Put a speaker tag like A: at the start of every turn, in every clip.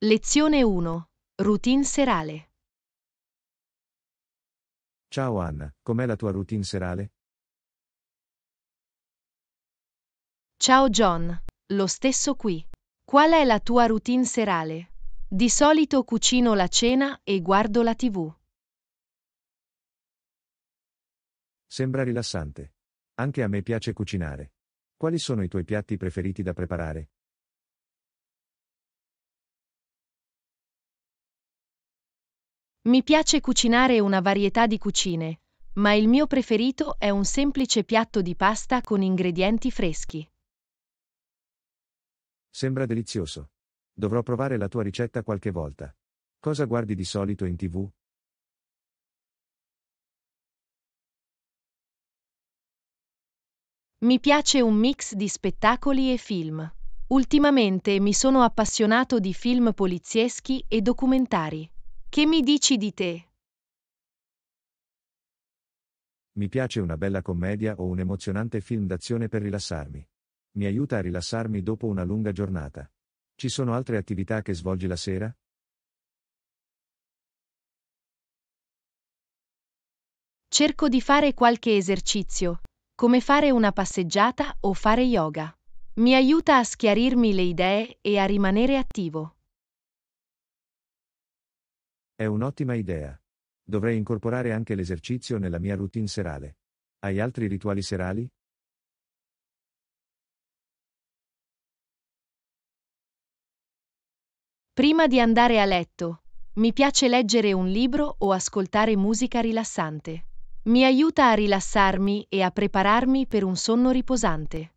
A: Lezione 1. Routine serale.
B: Ciao Anna, com'è la tua routine serale?
C: Ciao John, lo stesso qui. Qual è la tua routine serale? Di solito cucino la cena e guardo la tv.
B: Sembra rilassante. Anche a me piace cucinare.
D: Quali sono i tuoi piatti preferiti da preparare?
C: Mi piace cucinare una varietà di cucine, ma il mio preferito è un semplice piatto di pasta con ingredienti freschi.
B: Sembra delizioso. Dovrò provare la tua
D: ricetta qualche volta. Cosa guardi di solito in tv?
C: Mi piace un mix di spettacoli e film. Ultimamente mi sono appassionato di film polizieschi e documentari. Che mi dici di te?
B: Mi piace una bella commedia o un emozionante film d'azione per rilassarmi. Mi aiuta a rilassarmi dopo una lunga giornata. Ci sono altre attività che svolgi
D: la sera?
C: Cerco di fare qualche esercizio, come fare una passeggiata o fare yoga. Mi aiuta a schiarirmi le idee e a rimanere attivo.
B: È un'ottima idea. Dovrei incorporare anche l'esercizio nella mia routine serale. Hai altri rituali serali?
A: Prima
C: di andare a letto, mi piace leggere un libro o ascoltare musica rilassante. Mi aiuta a rilassarmi e a prepararmi per un sonno riposante.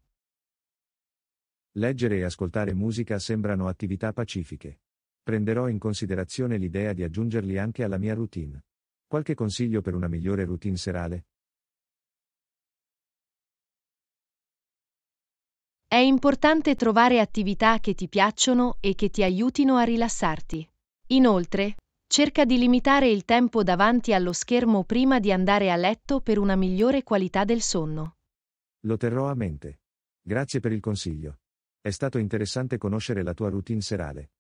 B: Leggere e ascoltare musica sembrano attività pacifiche. Prenderò in considerazione l'idea di aggiungerli anche alla mia routine. Qualche consiglio per una migliore routine serale?
C: È importante trovare attività che ti piacciono e che ti aiutino a rilassarti. Inoltre, cerca di limitare il tempo davanti allo schermo prima di andare a letto per una migliore qualità del sonno.
B: Lo terrò a mente. Grazie per il consiglio. È stato interessante conoscere la tua routine serale.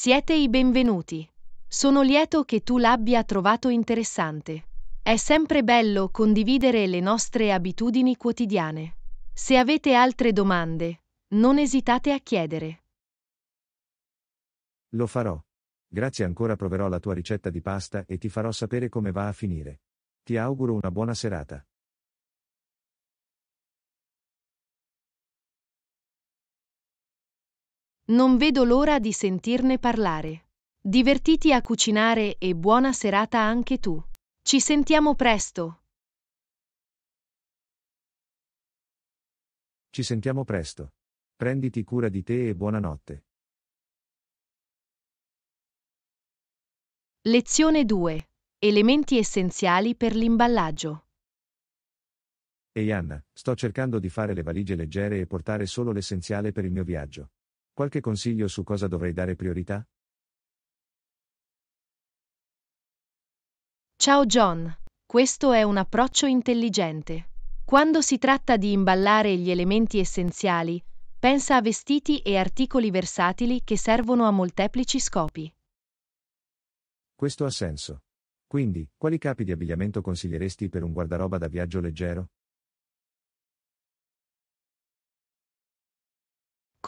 C: Siete i benvenuti. Sono lieto che tu l'abbia trovato interessante. È sempre bello condividere le nostre abitudini quotidiane. Se avete altre domande, non esitate a chiedere.
B: Lo farò. Grazie ancora proverò la tua ricetta di pasta e ti farò sapere come va a finire. Ti auguro una buona serata.
C: Non vedo l'ora di sentirne parlare. Divertiti a cucinare e buona serata anche tu. Ci sentiamo presto.
B: Ci sentiamo presto. Prenditi cura di te e buonanotte.
C: Lezione 2. Elementi essenziali per l'imballaggio.
B: Ehi hey Anna, sto cercando di fare le valigie leggere e portare solo l'essenziale per il mio viaggio. Qualche consiglio su cosa dovrei dare priorità?
C: Ciao John, questo è un approccio intelligente. Quando si tratta di imballare gli elementi essenziali, pensa a vestiti e articoli versatili che servono a molteplici scopi.
B: Questo ha senso. Quindi, quali capi di abbigliamento consiglieresti per un guardaroba da viaggio leggero?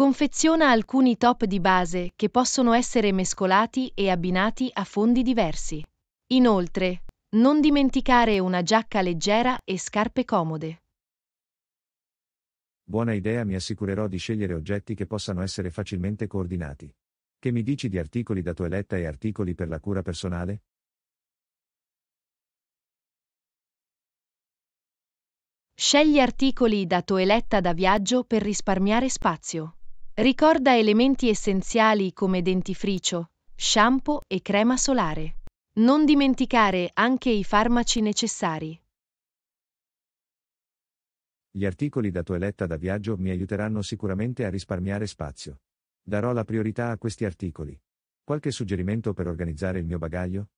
C: Confeziona alcuni top di base che possono essere mescolati e abbinati a fondi diversi. Inoltre, non dimenticare una giacca leggera e scarpe comode.
B: Buona idea, mi assicurerò di scegliere oggetti che possano essere facilmente coordinati. Che mi dici di articoli da toeletta e articoli per la cura personale?
C: Scegli articoli da toeletta da viaggio per risparmiare spazio. Ricorda elementi essenziali come dentifricio, shampoo e crema solare. Non dimenticare anche i farmaci necessari.
B: Gli articoli da toeletta da viaggio mi aiuteranno sicuramente a risparmiare spazio. Darò la priorità a questi articoli. Qualche suggerimento per organizzare il mio bagaglio?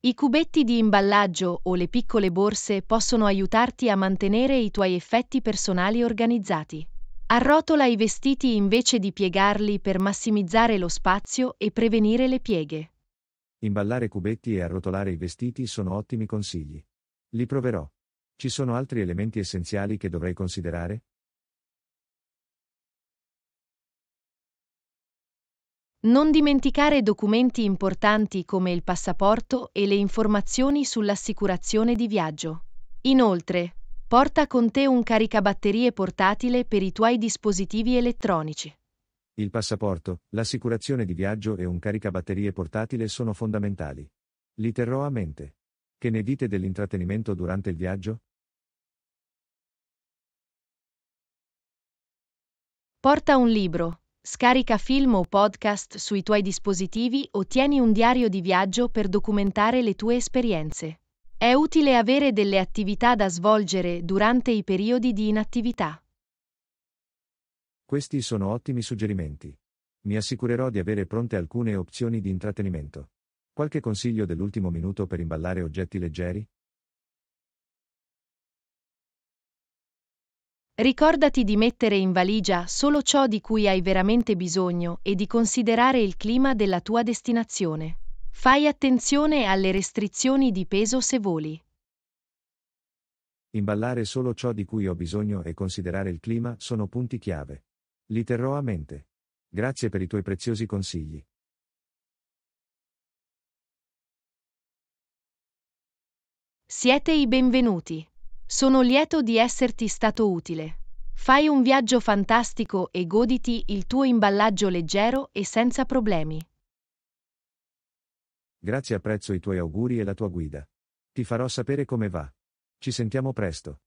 C: I cubetti di imballaggio o le piccole borse possono aiutarti a mantenere i tuoi effetti personali organizzati. Arrotola i vestiti invece di piegarli per massimizzare lo spazio e prevenire le pieghe.
B: Imballare cubetti e arrotolare i vestiti sono ottimi consigli. Li proverò. Ci sono altri elementi essenziali che dovrei considerare?
C: Non dimenticare documenti importanti come il passaporto e le informazioni sull'assicurazione di viaggio. Inoltre, porta con te un caricabatterie portatile per i tuoi dispositivi elettronici.
B: Il passaporto, l'assicurazione di viaggio e un caricabatterie portatile sono fondamentali. Li terrò a mente. Che ne dite dell'intrattenimento
D: durante il viaggio?
C: Porta un libro, Scarica film o podcast sui tuoi dispositivi o tieni un diario di viaggio per documentare le tue esperienze. È utile avere delle attività da svolgere durante i periodi di inattività.
B: Questi sono ottimi suggerimenti. Mi assicurerò di avere pronte alcune opzioni di intrattenimento. Qualche consiglio dell'ultimo minuto per imballare oggetti leggeri?
C: Ricordati di mettere in valigia solo ciò di cui hai veramente bisogno e di considerare il clima della tua destinazione. Fai attenzione alle restrizioni di peso se voli.
B: Imballare solo ciò di cui ho bisogno e considerare il clima sono punti chiave. Li terrò a mente. Grazie per i tuoi preziosi consigli.
C: Siete i benvenuti. Sono lieto di esserti stato utile. Fai un viaggio fantastico e goditi il tuo imballaggio leggero e senza problemi.
B: Grazie apprezzo i tuoi auguri e la tua guida. Ti farò sapere come va.
D: Ci sentiamo presto.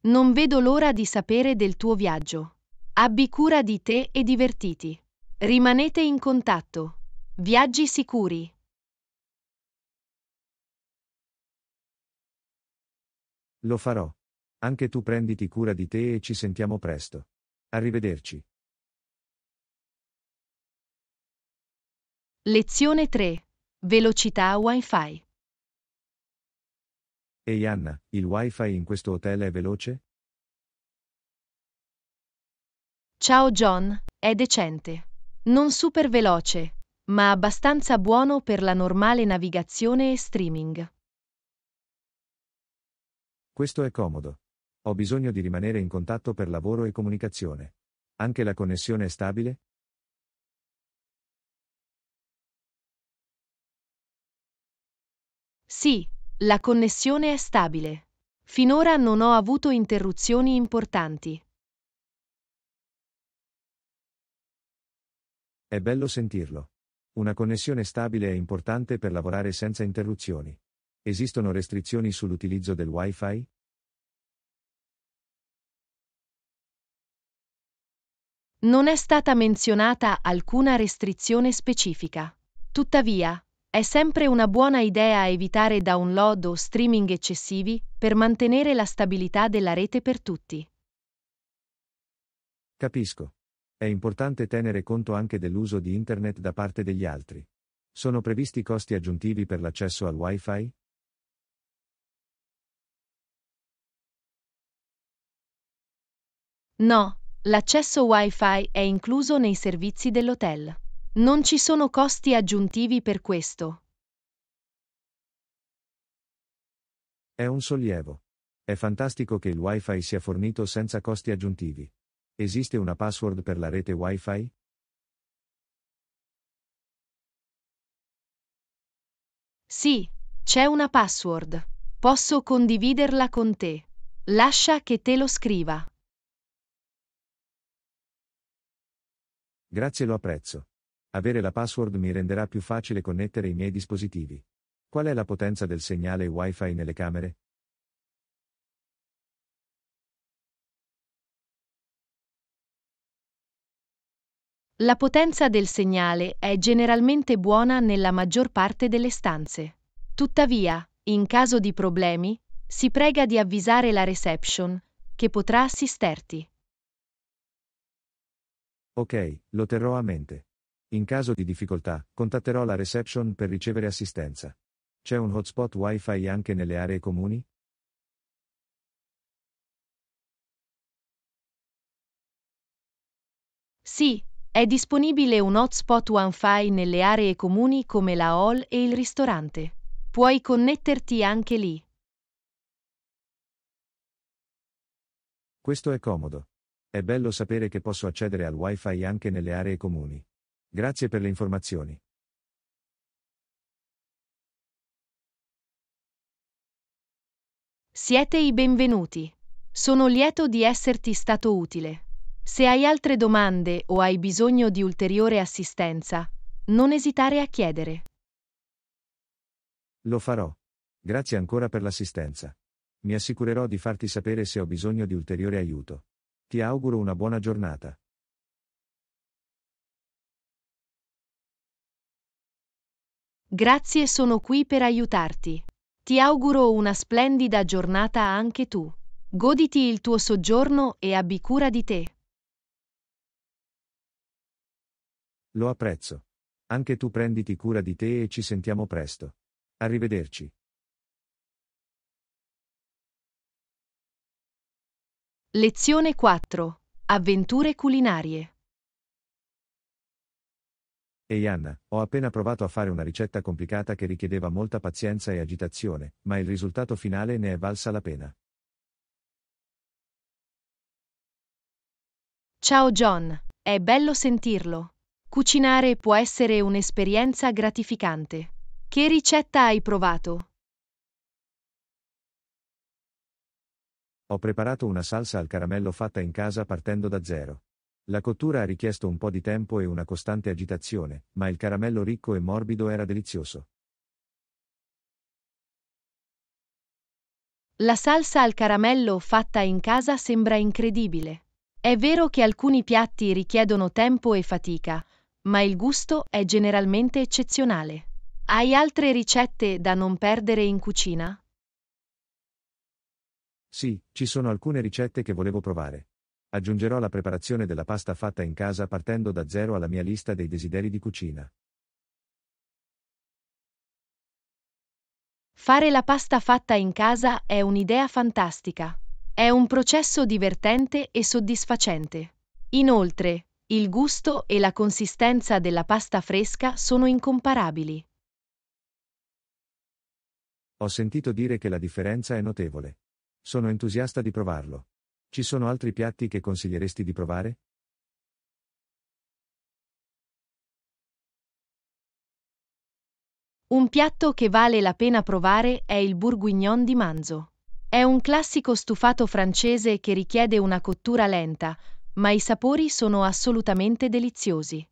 C: Non vedo l'ora di sapere del tuo viaggio. Abbi cura di te e divertiti. Rimanete in contatto. Viaggi sicuri.
D: Lo farò. Anche tu prenditi cura di te e ci sentiamo presto. Arrivederci.
A: Lezione 3. Velocità Wi-Fi.
B: Ehi Anna, il Wi-Fi in questo hotel è veloce?
C: Ciao John, è decente. Non super veloce, ma abbastanza buono per la normale navigazione e streaming.
B: Questo è comodo. Ho bisogno di rimanere in contatto per lavoro e comunicazione. Anche la connessione è stabile?
C: Sì, la connessione è stabile. Finora non ho avuto interruzioni importanti.
B: È bello sentirlo. Una connessione stabile è importante per lavorare senza interruzioni. Esistono restrizioni sull'utilizzo del Wi-Fi?
C: Non è stata menzionata alcuna restrizione specifica. Tuttavia, è sempre una buona idea evitare download o streaming eccessivi per mantenere la stabilità della rete per tutti.
B: Capisco. È importante tenere conto anche dell'uso di Internet da parte degli altri. Sono previsti costi aggiuntivi per l'accesso al Wi-Fi?
C: No, l'accesso Wi-Fi è incluso nei servizi dell'hotel. Non ci sono costi aggiuntivi per questo.
B: È un sollievo. È fantastico che il Wi-Fi sia fornito senza costi aggiuntivi. Esiste una password per la rete Wi-Fi?
C: Sì, c'è una password. Posso condividerla con te. Lascia che te lo scriva.
B: Grazie, lo apprezzo. Avere la password mi renderà più facile connettere i miei dispositivi. Qual è la potenza del segnale Wi-Fi nelle camere?
C: La potenza del segnale è generalmente buona nella maggior parte delle stanze. Tuttavia, in caso di problemi, si prega di avvisare la reception, che potrà assisterti.
B: Ok, lo terrò a mente. In caso di difficoltà, contatterò la reception per ricevere assistenza. C'è un hotspot Wi-Fi anche nelle aree comuni?
C: Sì, è disponibile un hotspot WiFi nelle aree comuni come la hall e il ristorante. Puoi connetterti anche lì.
B: Questo è comodo. È bello sapere che posso accedere al WiFi anche nelle aree comuni. Grazie per le
D: informazioni.
C: Siete i benvenuti. Sono lieto di esserti stato utile. Se hai altre domande o hai bisogno di ulteriore assistenza, non esitare a chiedere.
B: Lo farò. Grazie ancora per l'assistenza. Mi assicurerò di farti sapere se ho bisogno di ulteriore aiuto. Ti auguro una buona giornata.
C: Grazie sono qui per aiutarti. Ti auguro una splendida giornata anche tu. Goditi il tuo soggiorno e abbi cura di te.
B: Lo apprezzo. Anche tu prenditi cura di te e ci sentiamo presto. Arrivederci.
A: Lezione
C: 4. Avventure culinarie.
B: Ehi Anna, ho appena provato a fare una ricetta complicata che richiedeva molta pazienza e agitazione, ma il risultato finale ne è valsa la pena.
C: Ciao John, è bello sentirlo. Cucinare può essere un'esperienza gratificante. Che ricetta hai provato?
B: Ho preparato una salsa al caramello fatta in casa partendo da zero. La cottura ha richiesto un po' di tempo e una costante agitazione, ma il caramello ricco e morbido era delizioso.
C: La salsa al caramello fatta in casa sembra incredibile. È vero che alcuni piatti richiedono tempo e fatica, ma il gusto è generalmente eccezionale. Hai altre ricette da non perdere in cucina?
B: Sì, ci sono alcune ricette che volevo provare. Aggiungerò la preparazione della pasta fatta in casa partendo da zero alla mia lista dei desideri di cucina.
C: Fare la pasta fatta in casa è un'idea fantastica. È un processo divertente e soddisfacente. Inoltre, il gusto e la consistenza della pasta fresca sono incomparabili.
B: Ho sentito dire che la differenza è notevole. Sono entusiasta di provarlo. Ci sono altri piatti che consiglieresti di provare?
C: Un piatto che vale la pena provare è il bourguignon di manzo. È un classico stufato francese che richiede una cottura lenta, ma i sapori sono assolutamente deliziosi.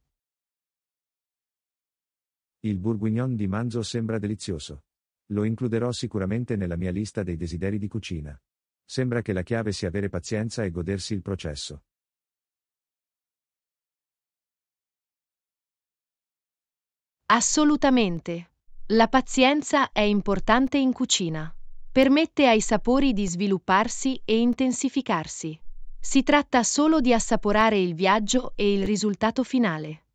B: Il bourguignon di manzo sembra delizioso. Lo includerò sicuramente nella mia lista dei desideri di cucina. Sembra che la chiave sia avere pazienza e godersi il
D: processo.
C: Assolutamente. La pazienza è importante in cucina. Permette ai sapori di svilupparsi e intensificarsi. Si tratta solo di assaporare il viaggio e il risultato finale.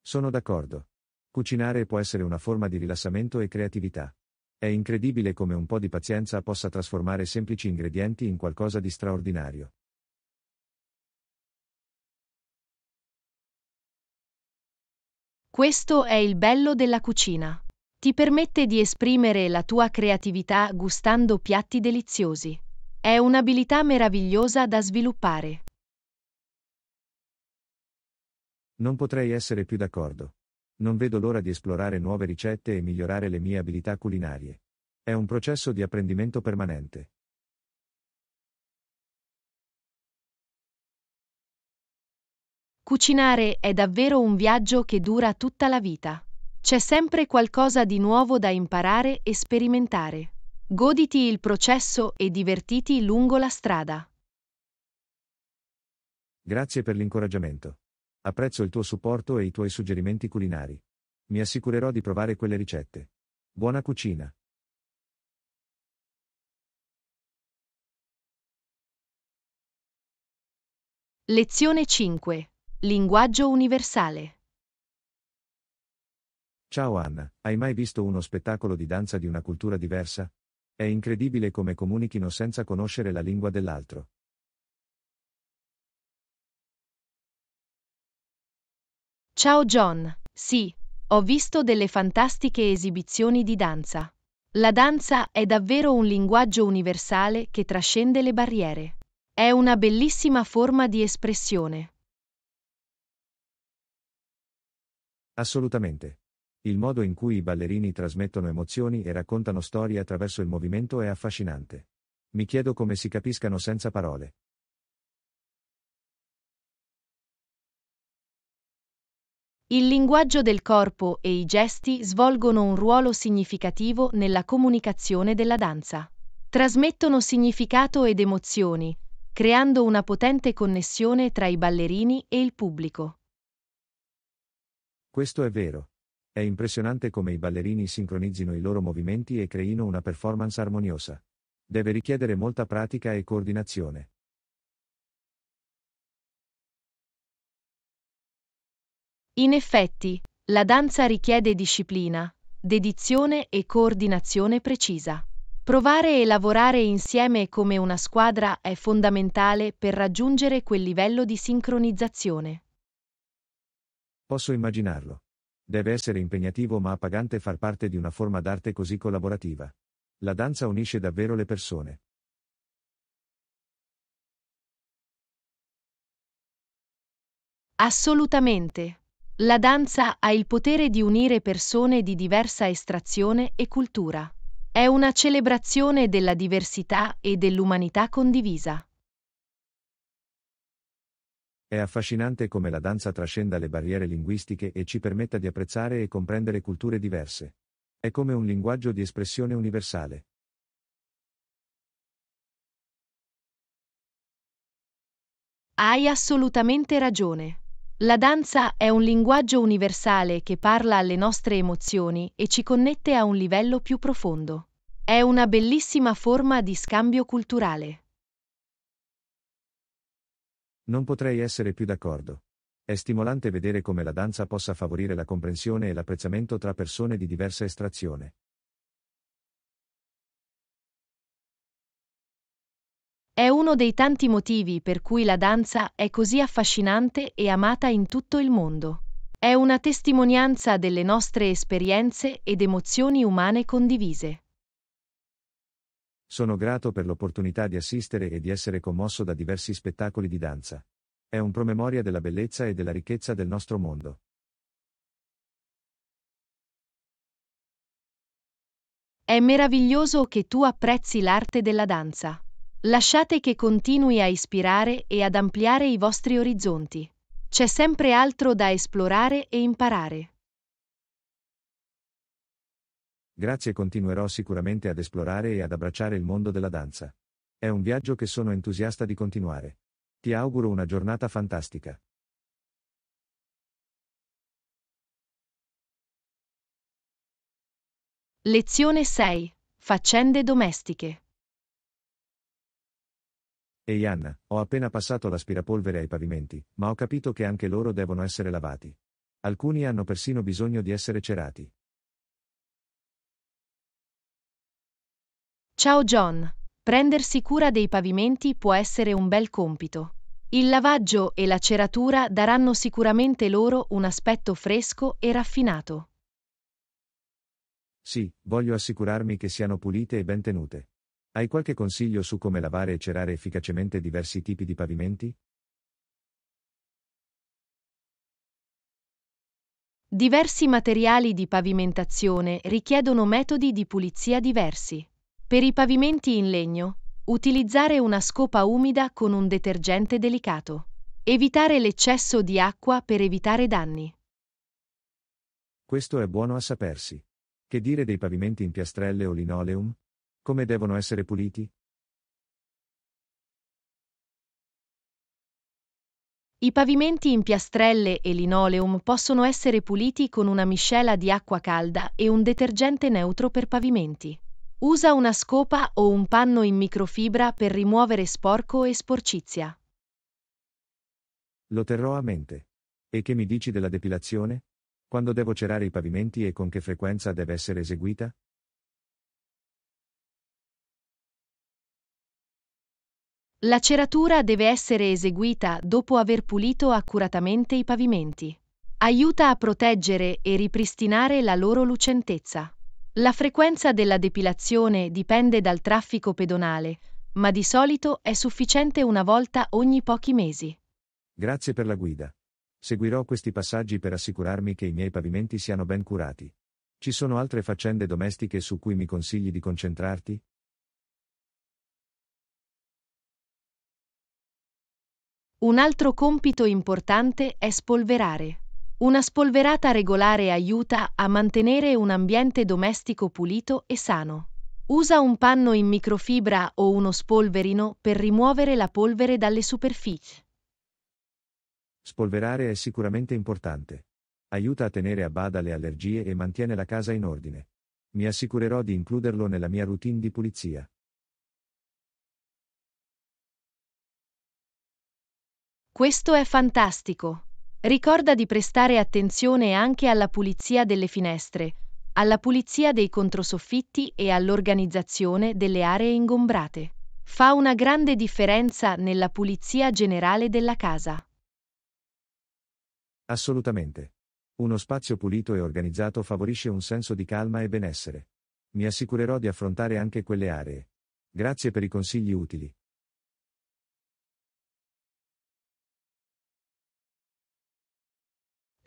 B: Sono d'accordo. Cucinare può essere una forma di rilassamento e creatività. È incredibile come un po' di pazienza possa trasformare semplici ingredienti in qualcosa di straordinario.
C: Questo è il bello della cucina. Ti permette di esprimere la tua creatività gustando piatti deliziosi. È un'abilità meravigliosa da sviluppare.
B: Non potrei essere più d'accordo. Non vedo l'ora di esplorare nuove ricette e migliorare le mie abilità culinarie. È un processo di apprendimento permanente.
C: Cucinare è davvero un viaggio che dura tutta la vita. C'è sempre qualcosa di nuovo da imparare e sperimentare. Goditi il processo e divertiti lungo la strada.
B: Grazie per l'incoraggiamento. Apprezzo il tuo supporto e i tuoi suggerimenti culinari. Mi assicurerò di provare quelle ricette. Buona
D: cucina!
C: Lezione 5. Linguaggio universale.
B: Ciao Anna, hai mai visto uno spettacolo di danza di una cultura diversa? È incredibile come comunichino senza conoscere la lingua dell'altro.
C: Ciao John, sì, ho visto delle fantastiche esibizioni di danza. La danza è davvero un linguaggio universale che trascende le barriere. È una bellissima forma di espressione.
B: Assolutamente. Il modo in cui i ballerini trasmettono emozioni e raccontano storie attraverso il movimento è affascinante. Mi chiedo come si capiscano senza
D: parole.
C: Il linguaggio del corpo e i gesti svolgono un ruolo significativo nella comunicazione della danza. Trasmettono significato ed emozioni, creando una potente connessione tra i ballerini e il pubblico.
B: Questo è vero. È impressionante come i ballerini sincronizzino i loro movimenti e creino una performance armoniosa. Deve richiedere molta pratica e coordinazione.
C: In effetti, la danza richiede disciplina, dedizione e coordinazione precisa. Provare e lavorare insieme come una squadra è fondamentale per raggiungere quel livello di sincronizzazione.
B: Posso immaginarlo. Deve essere impegnativo ma appagante far parte di una forma d'arte così collaborativa. La danza unisce davvero le persone.
C: Assolutamente. La danza ha il potere di unire persone di diversa estrazione e cultura. È una celebrazione della diversità e dell'umanità condivisa.
B: È affascinante come la danza trascenda le barriere linguistiche e ci permetta di apprezzare e comprendere culture diverse. È come un linguaggio di espressione universale.
C: Hai assolutamente ragione. La danza è un linguaggio universale che parla alle nostre emozioni e ci connette a un livello più profondo. È una bellissima forma di scambio culturale.
B: Non potrei essere più d'accordo. È stimolante vedere come la danza possa favorire la comprensione e l'apprezzamento tra persone di diversa estrazione.
C: È uno dei tanti motivi per cui la danza è così affascinante e amata in tutto il mondo. È una testimonianza delle nostre esperienze ed emozioni umane condivise.
B: Sono grato per l'opportunità di assistere e di essere commosso da diversi spettacoli di danza. È un promemoria della bellezza e della ricchezza del nostro
D: mondo.
C: È meraviglioso che tu apprezzi l'arte della danza. Lasciate che continui a ispirare e ad ampliare i vostri orizzonti. C'è sempre altro da esplorare e imparare
B: grazie continuerò sicuramente ad esplorare e ad abbracciare il mondo della danza. È un viaggio che sono entusiasta di continuare. Ti auguro una giornata fantastica.
A: Lezione
C: 6. Faccende domestiche.
B: Ehi Anna, ho appena passato l'aspirapolvere ai pavimenti, ma ho capito che anche loro devono essere lavati. Alcuni hanno persino bisogno di essere cerati.
C: Ciao John. Prendersi cura dei pavimenti può essere un bel compito. Il lavaggio e la ceratura daranno sicuramente loro un aspetto fresco e raffinato.
B: Sì, voglio assicurarmi che siano pulite e ben tenute. Hai qualche consiglio su come lavare e cerare efficacemente diversi tipi di pavimenti?
C: Diversi materiali di pavimentazione richiedono metodi di pulizia diversi. Per i pavimenti in legno, utilizzare una scopa umida con un detergente delicato. Evitare l'eccesso di acqua per evitare danni.
B: Questo è buono a sapersi. Che dire dei pavimenti in piastrelle o linoleum? Come devono essere puliti?
C: I pavimenti in piastrelle e linoleum possono essere puliti con una miscela di acqua calda e un detergente neutro per pavimenti. Usa una scopa o un panno in microfibra per rimuovere sporco e sporcizia.
B: Lo terrò a mente. E che mi dici della depilazione? Quando devo cerare i pavimenti e con che frequenza deve essere eseguita?
A: La
C: ceratura deve essere eseguita dopo aver pulito accuratamente i pavimenti. Aiuta a proteggere e ripristinare la loro lucentezza. La frequenza della depilazione dipende dal traffico pedonale, ma di solito è sufficiente una volta ogni pochi mesi.
B: Grazie per la guida. Seguirò questi passaggi per assicurarmi che i miei pavimenti siano ben curati. Ci sono altre faccende domestiche su cui mi consigli di concentrarti?
C: Un altro compito importante è spolverare. Una spolverata regolare aiuta a mantenere un ambiente domestico pulito e sano. Usa un panno in microfibra o uno spolverino per rimuovere la polvere dalle superfici.
B: Spolverare è sicuramente importante. Aiuta a tenere a bada le allergie e mantiene la casa in ordine. Mi assicurerò di includerlo nella mia routine di pulizia.
C: Questo è fantastico! Ricorda di prestare attenzione anche alla pulizia delle finestre, alla pulizia dei controsoffitti e all'organizzazione delle aree ingombrate. Fa una grande differenza nella pulizia generale della casa.
B: Assolutamente. Uno spazio pulito e organizzato favorisce un senso di calma e benessere. Mi assicurerò di affrontare anche quelle aree. Grazie per i consigli utili.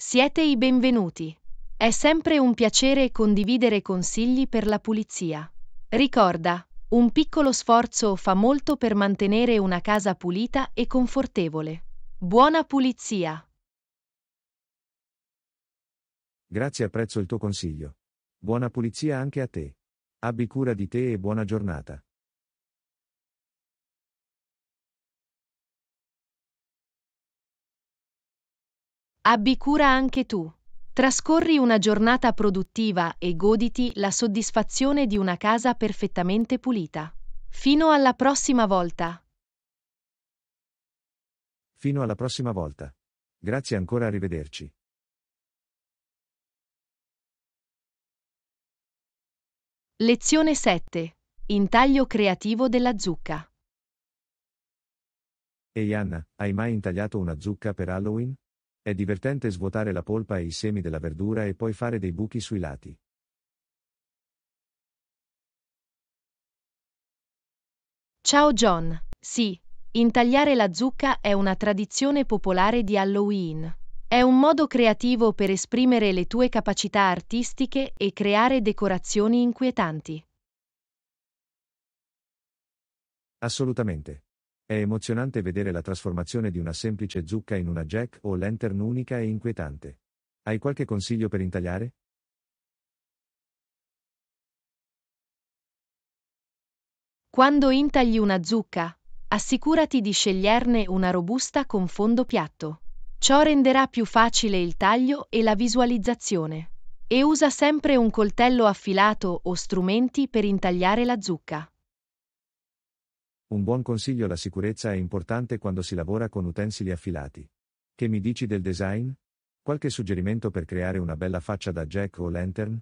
C: Siete i benvenuti. È sempre un piacere condividere consigli per la pulizia. Ricorda, un piccolo sforzo fa molto per mantenere una casa pulita e confortevole. Buona pulizia!
B: Grazie, apprezzo il tuo consiglio. Buona pulizia anche a te.
D: Abbi cura di te e buona giornata.
C: Abbi cura anche tu. Trascorri una giornata produttiva e goditi la soddisfazione di una casa perfettamente pulita. Fino alla prossima volta.
B: Fino alla prossima volta. Grazie ancora, arrivederci.
C: Lezione 7. Intaglio creativo della zucca.
B: Ehi Anna, hai mai intagliato una zucca per Halloween? È divertente svuotare la polpa e i semi della verdura e poi fare dei buchi sui lati.
C: Ciao John. Sì, intagliare la zucca è una tradizione popolare di Halloween. È un modo creativo per esprimere le tue capacità artistiche e creare decorazioni inquietanti.
B: Assolutamente. È emozionante vedere la trasformazione di una semplice zucca in una jack o lantern unica e inquietante. Hai qualche consiglio per intagliare?
C: Quando intagli una zucca, assicurati di sceglierne una robusta con fondo piatto. Ciò renderà più facile il taglio e la visualizzazione. E usa sempre un coltello affilato o strumenti per intagliare la zucca.
B: Un buon consiglio la sicurezza è importante quando si lavora con utensili affilati. Che mi dici del design? Qualche suggerimento per creare una bella faccia da jack o lantern?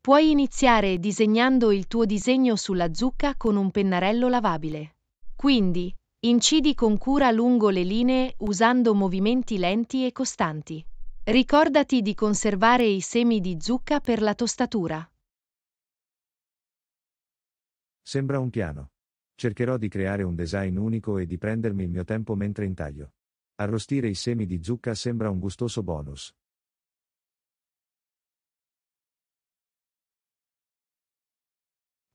C: Puoi iniziare disegnando il tuo disegno sulla zucca con un pennarello lavabile. Quindi, incidi con cura lungo le linee usando movimenti lenti e costanti. Ricordati di conservare i semi di zucca per la tostatura.
B: Sembra un piano. Cercherò di creare un design unico e di prendermi il mio tempo mentre intaglio. Arrostire i semi di zucca sembra un gustoso bonus.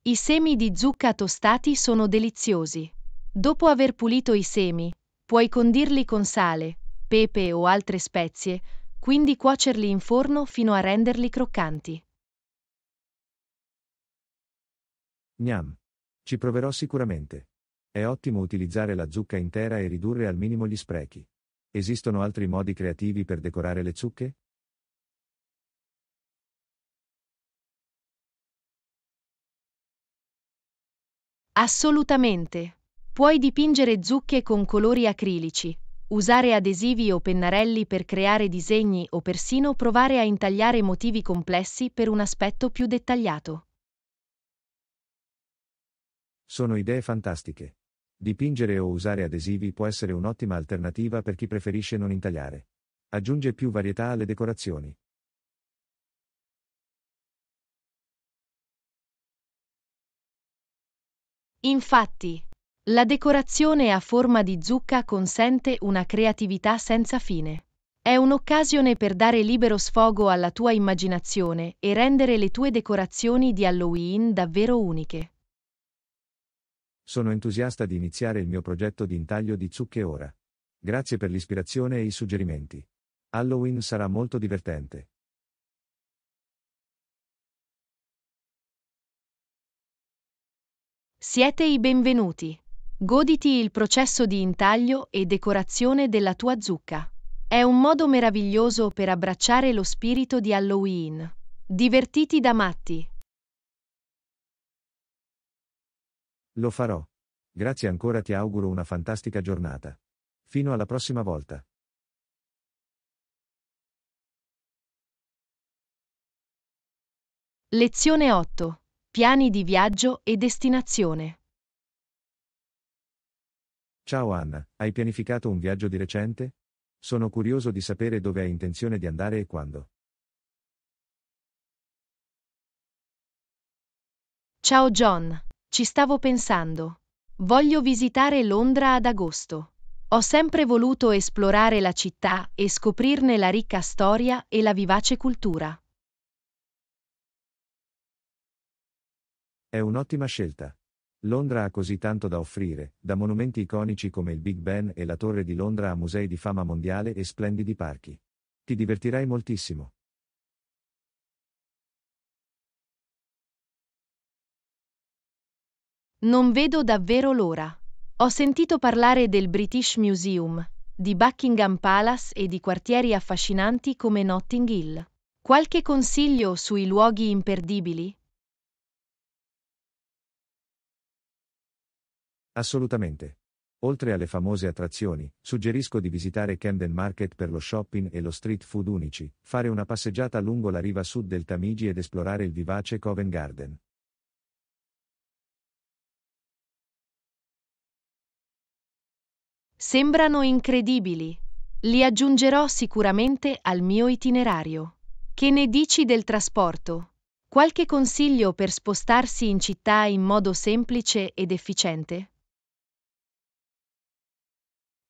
C: I semi di zucca tostati sono deliziosi. Dopo aver pulito i semi, puoi condirli con sale, pepe o altre spezie, quindi cuocerli in forno fino a renderli croccanti.
B: Gnam. Ci proverò sicuramente. È ottimo utilizzare la zucca intera e ridurre al minimo gli sprechi. Esistono altri modi creativi per decorare le zucche?
C: Assolutamente. Puoi dipingere zucche con colori acrilici, usare adesivi o pennarelli per creare disegni o persino provare a intagliare motivi complessi per un aspetto più dettagliato.
B: Sono idee fantastiche. Dipingere o usare adesivi può essere un'ottima alternativa per chi preferisce non intagliare. Aggiunge più varietà alle decorazioni.
C: Infatti, la decorazione a forma di zucca consente una creatività senza fine. È un'occasione per dare libero sfogo alla tua immaginazione e rendere le tue decorazioni di Halloween davvero uniche.
B: Sono entusiasta di iniziare il mio progetto di intaglio di zucche ora. Grazie per l'ispirazione e i suggerimenti. Halloween sarà molto divertente.
C: Siete i benvenuti. Goditi il processo di intaglio e decorazione della tua zucca. È un modo meraviglioso per abbracciare lo spirito di Halloween. Divertiti da matti.
B: Lo farò. Grazie ancora ti auguro una fantastica
D: giornata. Fino alla prossima volta.
A: Lezione 8.
C: Piani di viaggio e destinazione.
B: Ciao Anna, hai pianificato un viaggio di recente? Sono curioso di sapere dove hai intenzione di andare e quando.
C: Ciao John, ci stavo pensando. Voglio visitare Londra ad agosto. Ho sempre voluto esplorare la città e scoprirne la ricca storia e la vivace cultura.
B: È un'ottima scelta. Londra ha così tanto da offrire, da monumenti iconici come il Big Ben e la Torre di Londra a musei di fama mondiale e splendidi parchi. Ti divertirai
A: moltissimo.
C: Non vedo davvero l'ora. Ho sentito parlare del British Museum, di Buckingham Palace e di quartieri affascinanti come Notting Hill. Qualche consiglio sui luoghi imperdibili?
B: Assolutamente. Oltre alle famose attrazioni, suggerisco di visitare Camden Market per lo shopping e lo street food unici, fare una passeggiata lungo la riva sud del Tamigi ed esplorare il vivace Covent Garden.
C: Sembrano incredibili. Li aggiungerò sicuramente al mio itinerario. Che ne dici del trasporto? Qualche consiglio per spostarsi in città in modo semplice ed efficiente?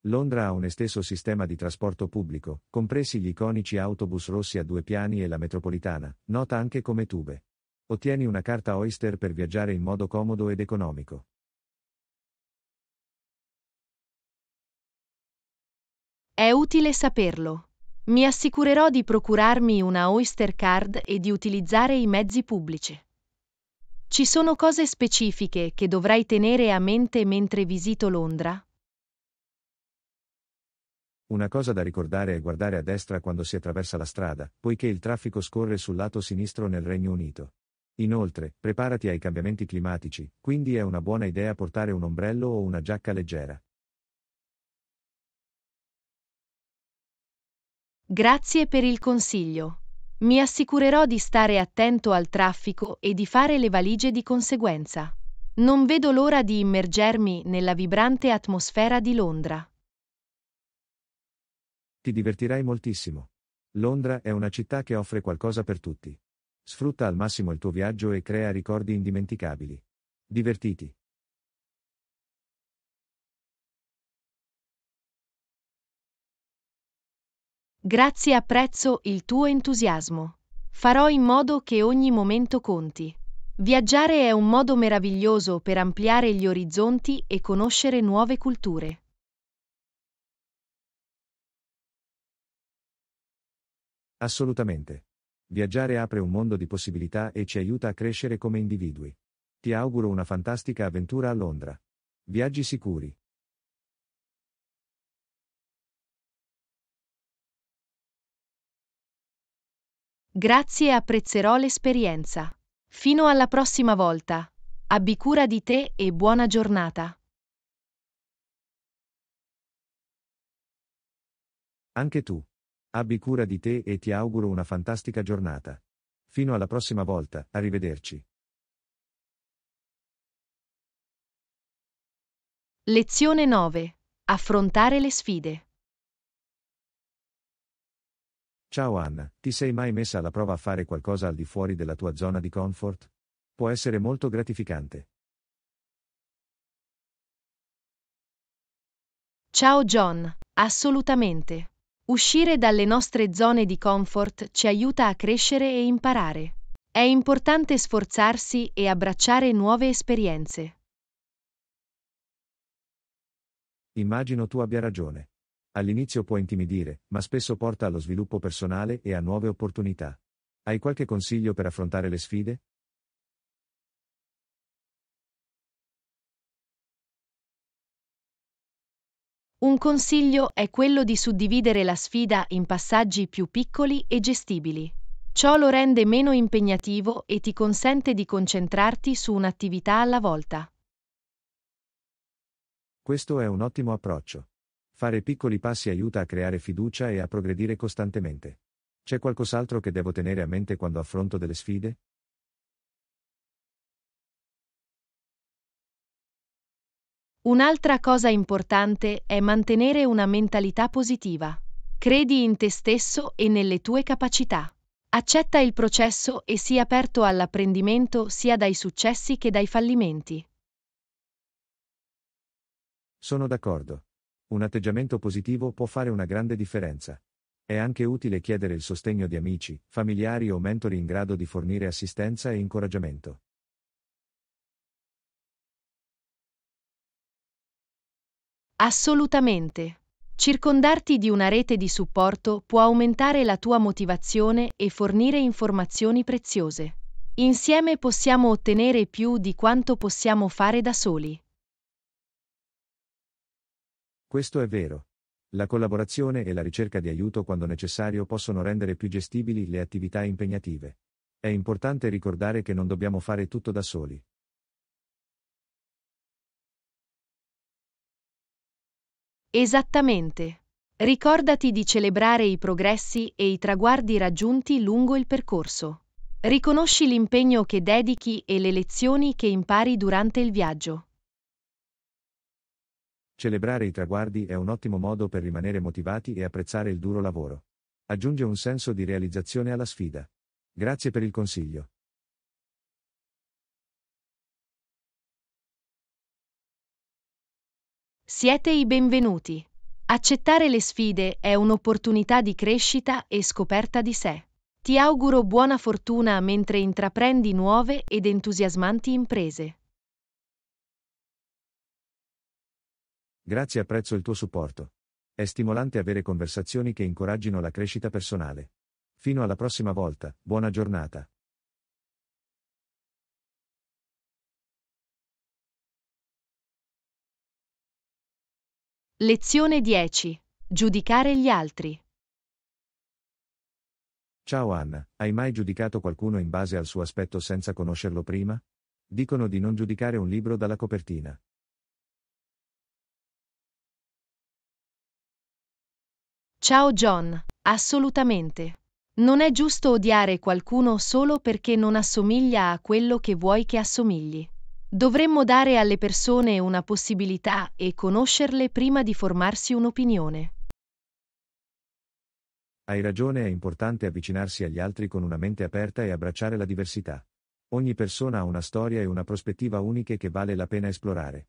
B: Londra ha un esteso sistema di trasporto pubblico, compresi gli iconici autobus rossi a due piani e la metropolitana, nota anche come Tube. Ottieni una carta Oyster per viaggiare in modo comodo ed economico.
C: È utile saperlo. Mi assicurerò di procurarmi una Oyster Card e di utilizzare i mezzi pubblici. Ci sono cose specifiche che dovrai tenere a mente mentre visito Londra,
B: una cosa da ricordare è guardare a destra quando si attraversa la strada, poiché il traffico scorre sul lato sinistro nel Regno Unito. Inoltre, preparati ai cambiamenti climatici, quindi è una buona idea portare un ombrello o una giacca leggera.
C: Grazie per il consiglio. Mi assicurerò di stare attento al traffico e di fare le valigie di conseguenza. Non vedo l'ora di immergermi nella vibrante atmosfera di Londra.
B: Ti divertirai moltissimo. Londra è una città che offre qualcosa per tutti. Sfrutta al massimo il tuo viaggio e crea ricordi indimenticabili. Divertiti.
C: Grazie apprezzo il tuo entusiasmo. Farò in modo che ogni momento conti. Viaggiare è un modo meraviglioso per ampliare gli orizzonti e conoscere nuove culture.
B: Assolutamente. Viaggiare apre un mondo di possibilità e ci aiuta a crescere come individui. Ti auguro una fantastica avventura a Londra. Viaggi sicuri.
C: Grazie e apprezzerò l'esperienza. Fino alla prossima volta. Abbi cura di te e buona giornata.
B: Anche tu. Abbi cura di te e ti auguro una fantastica giornata. Fino alla prossima volta, arrivederci.
A: Lezione 9.
C: Affrontare le sfide.
B: Ciao Anna, ti sei mai messa alla prova a fare qualcosa al di fuori della tua zona di comfort? Può essere molto gratificante.
C: Ciao John, assolutamente. Uscire dalle nostre zone di comfort ci aiuta a crescere e imparare. È importante sforzarsi e abbracciare nuove esperienze.
B: Immagino tu abbia ragione. All'inizio può intimidire, ma spesso porta allo sviluppo personale e a nuove opportunità. Hai qualche consiglio per affrontare le sfide?
C: Un consiglio è quello di suddividere la sfida in passaggi più piccoli e gestibili. Ciò lo rende meno impegnativo e ti consente di concentrarti su un'attività alla volta.
B: Questo è un ottimo approccio. Fare piccoli passi aiuta a creare fiducia e a progredire costantemente. C'è qualcos'altro che devo tenere a mente quando affronto delle sfide?
C: Un'altra cosa importante è mantenere una mentalità positiva. Credi in te stesso e nelle tue capacità. Accetta il processo e sii aperto all'apprendimento sia dai successi che dai fallimenti.
B: Sono d'accordo. Un atteggiamento positivo può fare una grande differenza. È anche utile chiedere il sostegno di amici, familiari o mentori in grado di fornire assistenza e incoraggiamento.
C: Assolutamente. Circondarti di una rete di supporto può aumentare la tua motivazione e fornire informazioni preziose. Insieme possiamo ottenere più di quanto possiamo fare da soli.
B: Questo è vero. La collaborazione e la ricerca di aiuto quando necessario possono rendere più gestibili le attività impegnative. È importante ricordare che non dobbiamo fare tutto da soli.
C: Esattamente. Ricordati di celebrare i progressi e i traguardi raggiunti lungo il percorso. Riconosci l'impegno che dedichi e le lezioni che impari durante il viaggio.
B: Celebrare i traguardi è un ottimo modo per rimanere motivati e apprezzare il duro lavoro. Aggiunge un senso di realizzazione alla sfida. Grazie per il consiglio.
C: Siete i benvenuti. Accettare le sfide è un'opportunità di crescita e scoperta di sé. Ti auguro buona fortuna mentre intraprendi nuove ed entusiasmanti imprese.
B: Grazie apprezzo il tuo supporto. È stimolante avere conversazioni che incoraggino la crescita personale. Fino alla prossima volta, buona giornata.
C: Lezione 10. Giudicare gli altri.
B: Ciao Anna, hai mai giudicato qualcuno in base al suo aspetto senza conoscerlo prima? Dicono di non giudicare un libro dalla copertina.
C: Ciao John, assolutamente. Non è giusto odiare qualcuno solo perché non assomiglia a quello che vuoi che assomigli. Dovremmo dare alle persone una possibilità e conoscerle prima di formarsi un'opinione.
B: Hai ragione, è importante avvicinarsi agli altri con una mente aperta e abbracciare la diversità. Ogni persona ha una storia e una prospettiva uniche che vale la pena esplorare.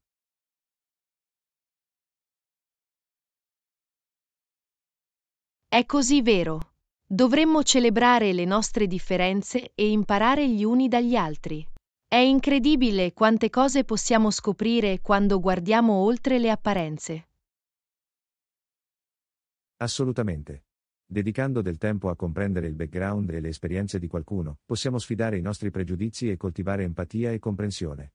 C: È così vero. Dovremmo celebrare le nostre differenze e imparare gli uni dagli altri. È incredibile quante cose possiamo scoprire quando guardiamo oltre le apparenze.
B: Assolutamente. Dedicando del tempo a comprendere il background e le esperienze di qualcuno, possiamo sfidare i nostri pregiudizi e coltivare empatia e comprensione.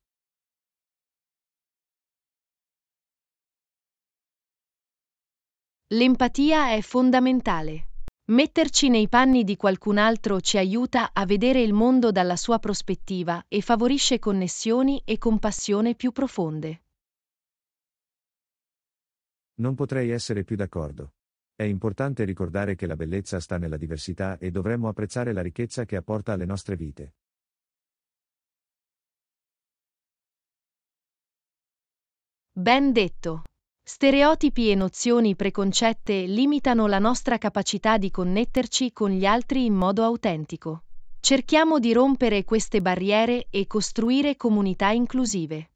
C: L'empatia è fondamentale. Metterci nei panni di qualcun altro ci aiuta a vedere il mondo dalla sua prospettiva e favorisce connessioni e compassione più profonde.
B: Non potrei essere più d'accordo. È importante ricordare che la bellezza sta nella diversità e dovremmo apprezzare la ricchezza che apporta alle nostre vite.
C: Ben detto. Stereotipi e nozioni preconcette limitano la nostra capacità di connetterci con gli altri in modo autentico. Cerchiamo di rompere queste barriere e costruire comunità inclusive.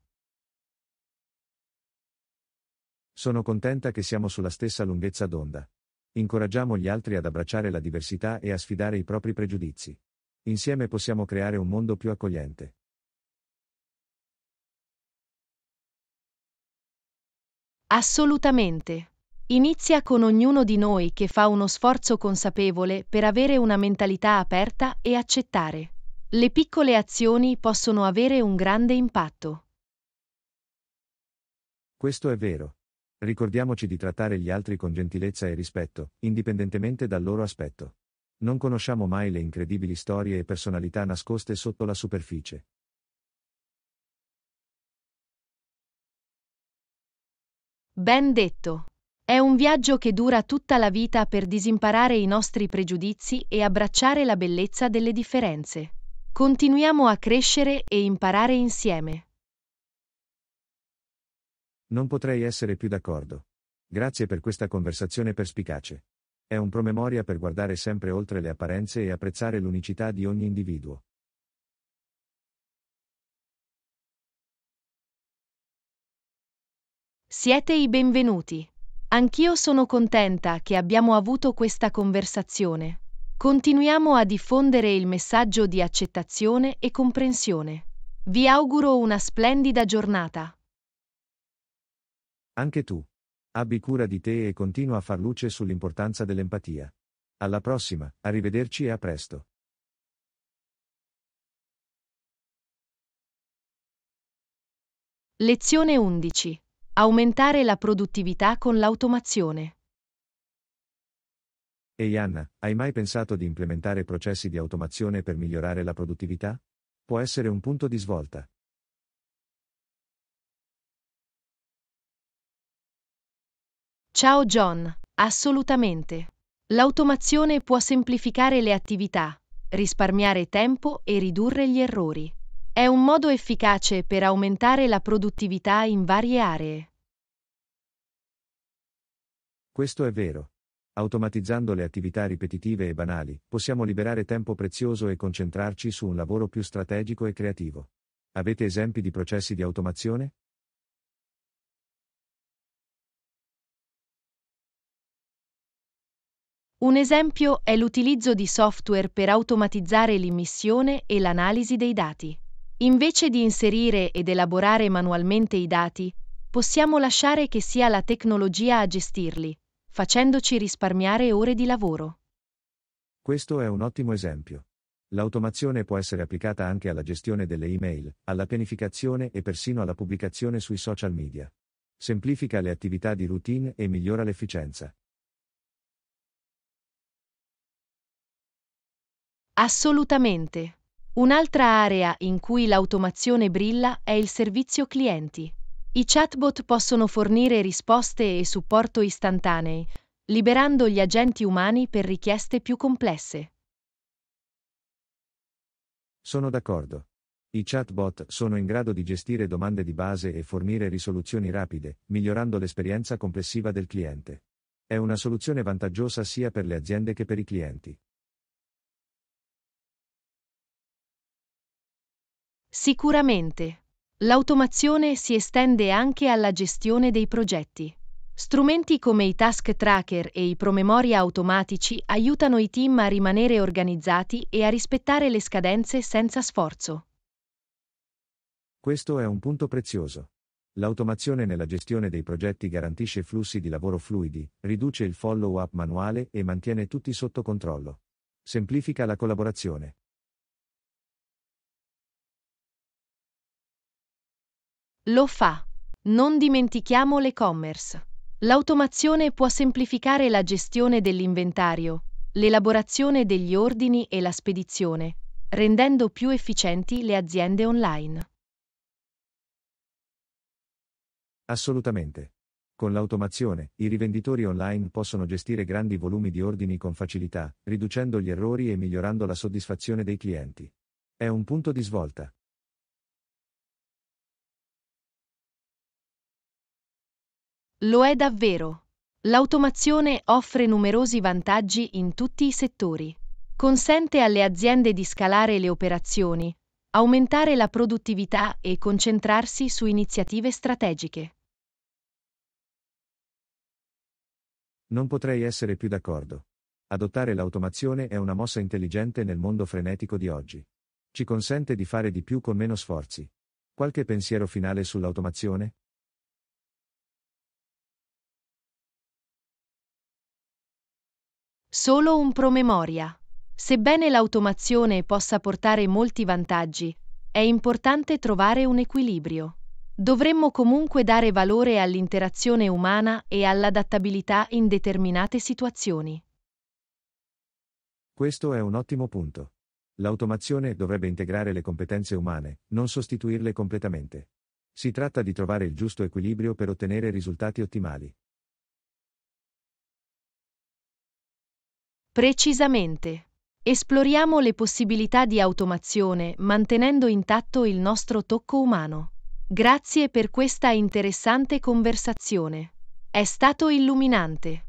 B: Sono contenta che siamo sulla stessa lunghezza d'onda. Incoraggiamo gli altri ad abbracciare la diversità e a sfidare i propri pregiudizi. Insieme possiamo creare un mondo più accogliente.
C: Assolutamente. Inizia con ognuno di noi che fa uno sforzo consapevole per avere una mentalità aperta e accettare. Le piccole azioni possono avere un grande impatto.
B: Questo è vero. Ricordiamoci di trattare gli altri con gentilezza e rispetto, indipendentemente dal loro aspetto. Non conosciamo mai le incredibili storie e personalità nascoste sotto la superficie.
C: Ben detto. È un viaggio che dura tutta la vita per disimparare i nostri pregiudizi e abbracciare la bellezza delle differenze. Continuiamo a crescere e imparare insieme.
B: Non potrei essere più d'accordo. Grazie per questa conversazione perspicace. È un promemoria per guardare sempre oltre le apparenze e apprezzare l'unicità di ogni individuo.
C: Siete i benvenuti. Anch'io sono contenta che abbiamo avuto questa conversazione. Continuiamo a diffondere il messaggio di accettazione e comprensione. Vi auguro una splendida giornata.
B: Anche tu. Abbi cura di te e continua a far luce sull'importanza dell'empatia. Alla prossima, arrivederci e a presto.
C: Lezione 11. Aumentare la produttività con l'automazione.
B: Ehi Anna, hai mai pensato di implementare processi di automazione per migliorare la produttività? Può essere un punto di svolta.
C: Ciao John, assolutamente. L'automazione può semplificare le attività, risparmiare tempo e ridurre gli errori. È un modo efficace per aumentare la produttività in varie aree.
B: Questo è vero. Automatizzando le attività ripetitive e banali, possiamo liberare tempo prezioso e concentrarci su un lavoro più strategico e creativo. Avete esempi di processi di automazione?
C: Un esempio è l'utilizzo di software per automatizzare l'immissione e l'analisi dei dati. Invece di inserire ed elaborare manualmente i dati, possiamo lasciare che sia la tecnologia a gestirli, facendoci risparmiare ore di lavoro.
B: Questo è un ottimo esempio. L'automazione può essere applicata anche alla gestione delle email, alla pianificazione e persino alla pubblicazione sui social media. Semplifica le attività di routine e migliora l'efficienza.
C: Assolutamente. Un'altra area in cui l'automazione brilla è il servizio clienti. I chatbot possono fornire risposte e supporto istantanei, liberando gli agenti umani per richieste più complesse.
B: Sono d'accordo. I chatbot sono in grado di gestire domande di base e fornire risoluzioni rapide, migliorando l'esperienza complessiva del cliente. È una soluzione vantaggiosa sia per le aziende che per i clienti.
C: Sicuramente. L'automazione si estende anche alla gestione dei progetti. Strumenti come i task tracker e i promemoria automatici aiutano i team a rimanere organizzati e a rispettare le scadenze senza sforzo.
B: Questo è un punto prezioso. L'automazione nella gestione dei progetti garantisce flussi di lavoro fluidi, riduce il follow-up manuale e mantiene tutti sotto controllo. Semplifica la collaborazione.
C: Lo fa. Non dimentichiamo l'e-commerce. L'automazione può semplificare la gestione dell'inventario, l'elaborazione degli ordini e la spedizione, rendendo più efficienti le aziende online.
B: Assolutamente. Con l'automazione, i rivenditori online possono gestire grandi volumi di ordini con facilità, riducendo gli errori e migliorando la soddisfazione dei clienti. È un punto di svolta.
C: Lo è davvero. L'automazione offre numerosi vantaggi in tutti i settori. Consente alle aziende di scalare le operazioni, aumentare la produttività e concentrarsi su iniziative strategiche.
B: Non potrei essere più d'accordo. Adottare l'automazione è una mossa intelligente nel mondo frenetico di oggi. Ci consente di fare di più con meno sforzi. Qualche pensiero finale sull'automazione?
C: solo un promemoria. Sebbene l'automazione possa portare molti vantaggi, è importante trovare un equilibrio. Dovremmo comunque dare valore all'interazione umana e all'adattabilità in determinate situazioni.
B: Questo è un ottimo punto. L'automazione dovrebbe integrare le competenze umane, non sostituirle completamente. Si tratta di trovare il giusto equilibrio per ottenere risultati ottimali.
C: Precisamente. Esploriamo le possibilità di automazione mantenendo intatto il nostro tocco umano. Grazie per questa interessante conversazione. È stato illuminante.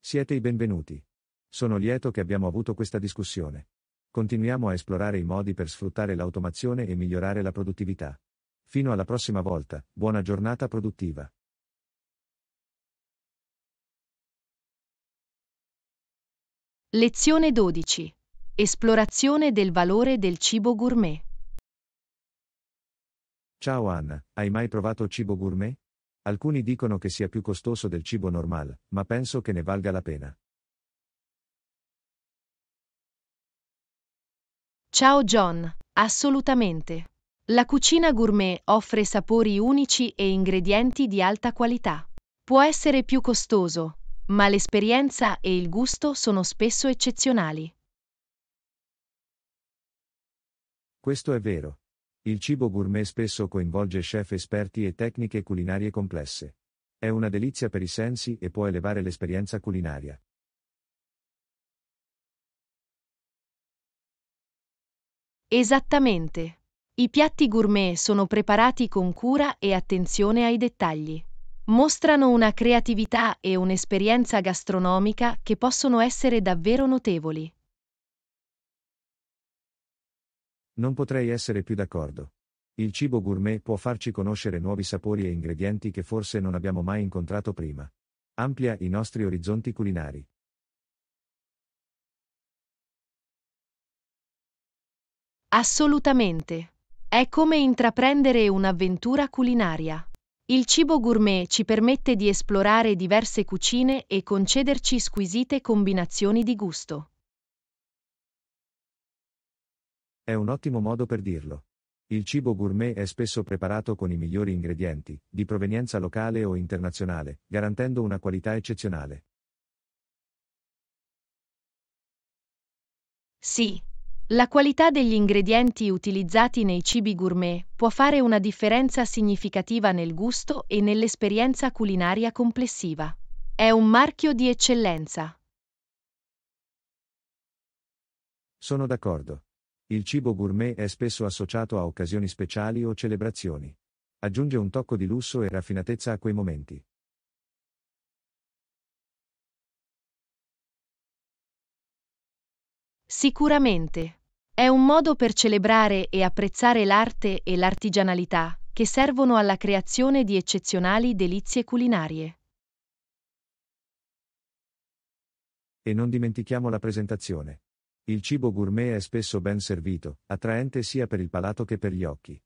B: Siete i benvenuti. Sono lieto che abbiamo avuto questa discussione. Continuiamo a esplorare i modi per sfruttare l'automazione e migliorare la produttività. Fino alla prossima volta, buona giornata produttiva.
C: Lezione 12. Esplorazione del valore del cibo gourmet.
B: Ciao Anna, hai mai provato cibo gourmet? Alcuni dicono che sia più costoso del cibo normale, ma penso che ne valga la pena.
A: Ciao John,
C: assolutamente. La cucina gourmet offre sapori unici e ingredienti di alta qualità. Può essere più costoso, ma l'esperienza e il gusto sono spesso eccezionali.
B: Questo è vero. Il cibo gourmet spesso coinvolge chef esperti e tecniche culinarie complesse. È una delizia per i sensi e può elevare l'esperienza culinaria.
C: Esattamente. I piatti gourmet sono preparati con cura e attenzione ai dettagli mostrano una creatività e un'esperienza gastronomica che possono essere davvero notevoli.
B: Non potrei essere più d'accordo. Il cibo gourmet può farci conoscere nuovi sapori e ingredienti che forse non abbiamo mai incontrato prima. Amplia i nostri orizzonti culinari.
C: Assolutamente. È come intraprendere un'avventura culinaria. Il cibo gourmet ci permette di esplorare diverse cucine e concederci squisite combinazioni di gusto.
B: È un ottimo modo per dirlo. Il cibo gourmet è spesso preparato con i migliori ingredienti, di provenienza locale o internazionale, garantendo una qualità eccezionale.
C: Sì, la qualità degli ingredienti utilizzati nei cibi gourmet può fare una differenza significativa nel gusto e nell'esperienza culinaria complessiva. È un marchio di eccellenza.
B: Sono d'accordo. Il cibo gourmet è spesso associato a occasioni speciali o celebrazioni. Aggiunge un tocco di lusso e raffinatezza a quei momenti.
C: Sicuramente. È un modo per celebrare e apprezzare l'arte e l'artigianalità, che servono alla creazione di eccezionali delizie culinarie.
B: E non dimentichiamo la presentazione. Il cibo gourmet è spesso ben servito, attraente sia per il palato che per gli occhi.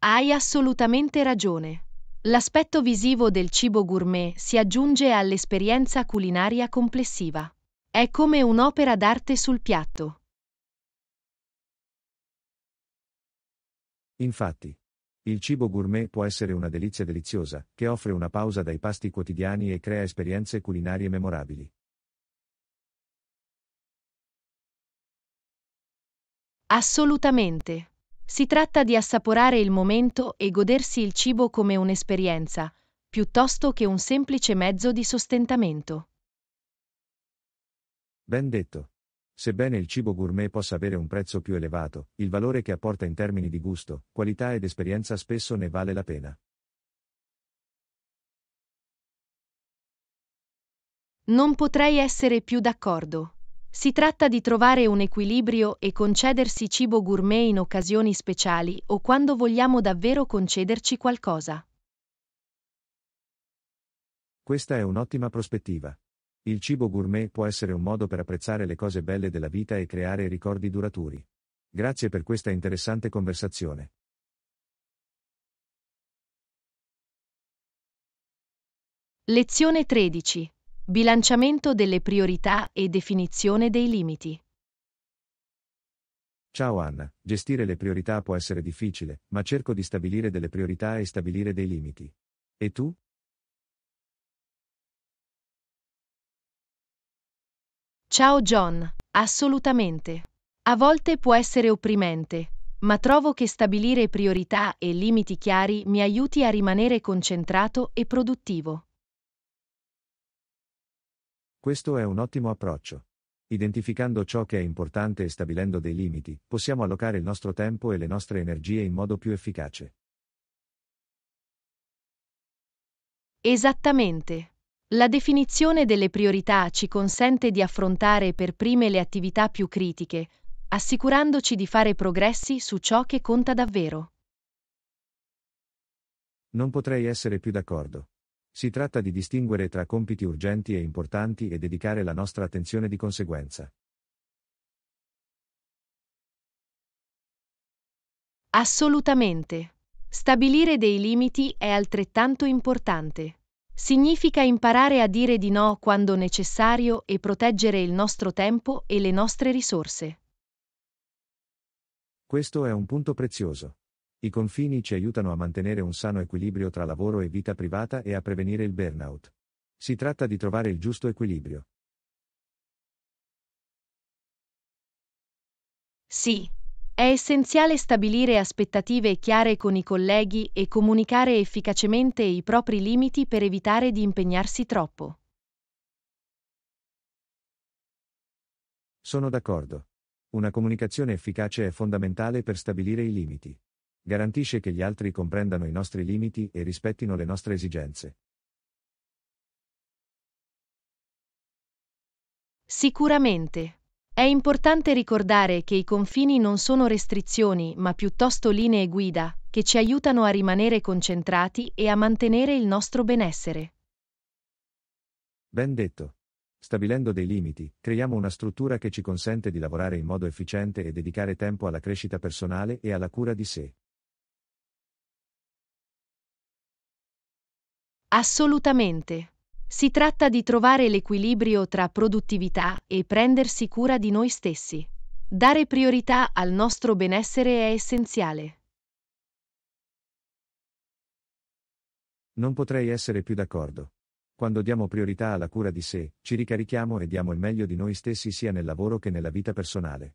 C: Hai assolutamente ragione. L'aspetto visivo del cibo gourmet si aggiunge all'esperienza culinaria complessiva. È come un'opera d'arte sul piatto.
B: Infatti, il cibo gourmet può essere una delizia deliziosa, che offre una pausa dai pasti quotidiani e crea esperienze culinarie memorabili.
C: Assolutamente. Si tratta di assaporare il momento e godersi il cibo come un'esperienza, piuttosto che un semplice mezzo di sostentamento.
B: Ben detto. Sebbene il cibo gourmet possa avere un prezzo più elevato, il valore che apporta in termini di gusto, qualità ed esperienza spesso ne vale la pena.
C: Non potrei essere più d'accordo. Si tratta di trovare un equilibrio e concedersi cibo gourmet in occasioni speciali o quando vogliamo davvero concederci qualcosa.
B: Questa è un'ottima prospettiva. Il cibo gourmet può essere un modo per apprezzare le cose belle della vita e creare ricordi duraturi. Grazie per questa interessante conversazione.
C: Lezione 13 Bilanciamento delle priorità e definizione dei limiti.
B: Ciao Anna, gestire le priorità può essere difficile, ma cerco di stabilire delle priorità e stabilire dei limiti. E tu?
C: Ciao John, assolutamente. A volte può essere opprimente, ma trovo che stabilire priorità e limiti chiari mi aiuti a rimanere concentrato e produttivo.
B: Questo è un ottimo approccio. Identificando ciò che è importante e stabilendo dei limiti, possiamo allocare il nostro tempo e le nostre energie in modo più efficace.
C: Esattamente. La definizione delle priorità ci consente di affrontare per prime le attività più critiche, assicurandoci di fare progressi su ciò che conta davvero.
B: Non potrei essere più d'accordo. Si tratta di distinguere tra compiti urgenti e importanti e dedicare la nostra attenzione di conseguenza.
C: Assolutamente. Stabilire dei limiti è altrettanto importante. Significa imparare a dire di no quando necessario e proteggere il nostro tempo e le nostre risorse.
B: Questo è un punto prezioso. I confini ci aiutano a mantenere un sano equilibrio tra lavoro e vita privata e a prevenire il burnout. Si tratta di trovare il giusto equilibrio.
C: Sì. È essenziale stabilire aspettative chiare con i colleghi e comunicare efficacemente i propri limiti per evitare di impegnarsi troppo.
B: Sono d'accordo. Una comunicazione efficace è fondamentale per stabilire i limiti. Garantisce che gli altri comprendano i nostri limiti e rispettino le nostre esigenze.
C: Sicuramente. È importante ricordare che i confini non sono restrizioni, ma piuttosto linee guida, che ci aiutano a rimanere concentrati e a mantenere il nostro benessere.
B: Ben detto. Stabilendo dei limiti, creiamo una struttura che ci consente di lavorare in modo efficiente e dedicare tempo alla crescita personale e alla cura di sé.
C: Assolutamente. Si tratta di trovare l'equilibrio tra produttività e prendersi cura di noi stessi. Dare priorità al nostro benessere è essenziale.
B: Non potrei essere più d'accordo. Quando diamo priorità alla cura di sé, ci ricarichiamo e diamo il meglio di noi stessi sia nel lavoro che nella vita personale.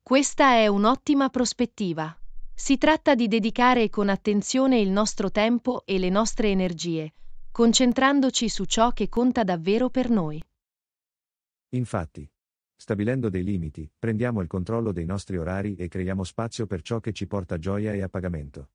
C: Questa è un'ottima prospettiva. Si tratta di dedicare con attenzione il nostro tempo e le nostre energie, concentrandoci su ciò che conta davvero per noi.
B: Infatti, stabilendo dei limiti, prendiamo il controllo dei nostri orari e creiamo spazio per ciò che ci porta gioia e appagamento.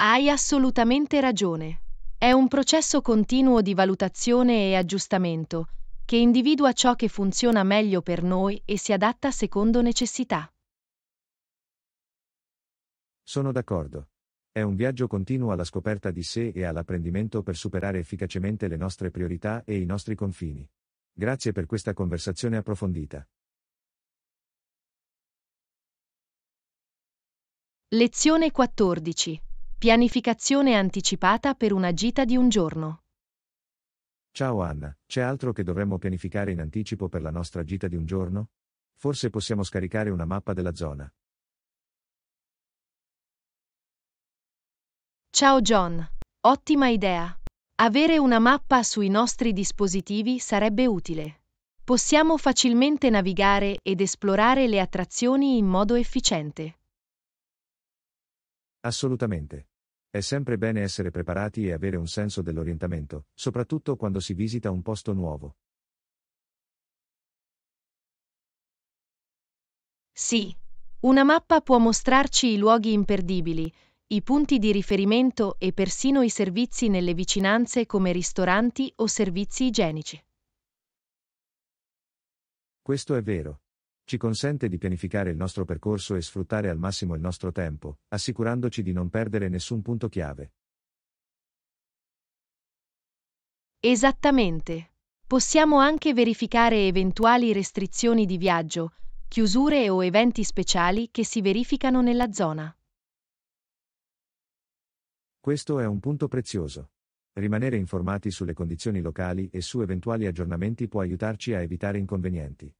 C: Hai assolutamente ragione. È un processo continuo di valutazione e aggiustamento, che individua ciò che funziona meglio per noi e si adatta secondo necessità.
B: Sono d'accordo. È un viaggio continuo alla scoperta di sé e all'apprendimento per superare efficacemente le nostre priorità e i nostri confini. Grazie per questa conversazione approfondita.
C: Lezione 14. Pianificazione anticipata per una gita di un giorno.
B: Ciao Anna, c'è altro che dovremmo pianificare in anticipo per la nostra gita di un giorno? Forse possiamo scaricare una mappa della zona.
C: Ciao John, ottima idea. Avere una mappa sui nostri dispositivi sarebbe utile. Possiamo facilmente navigare ed esplorare le attrazioni in modo efficiente.
B: Assolutamente. È sempre bene essere preparati e avere un senso dell'orientamento, soprattutto quando si visita un posto nuovo.
C: Sì. Una mappa può mostrarci i luoghi imperdibili, i punti di riferimento e persino i servizi nelle vicinanze come ristoranti o servizi igienici.
B: Questo è vero ci consente di pianificare il nostro percorso e sfruttare al massimo il nostro tempo, assicurandoci di non perdere nessun punto chiave.
C: Esattamente. Possiamo anche verificare eventuali restrizioni di viaggio, chiusure o eventi speciali che si verificano nella zona.
B: Questo è un punto prezioso. Rimanere informati sulle condizioni locali e su eventuali aggiornamenti può aiutarci a evitare inconvenienti.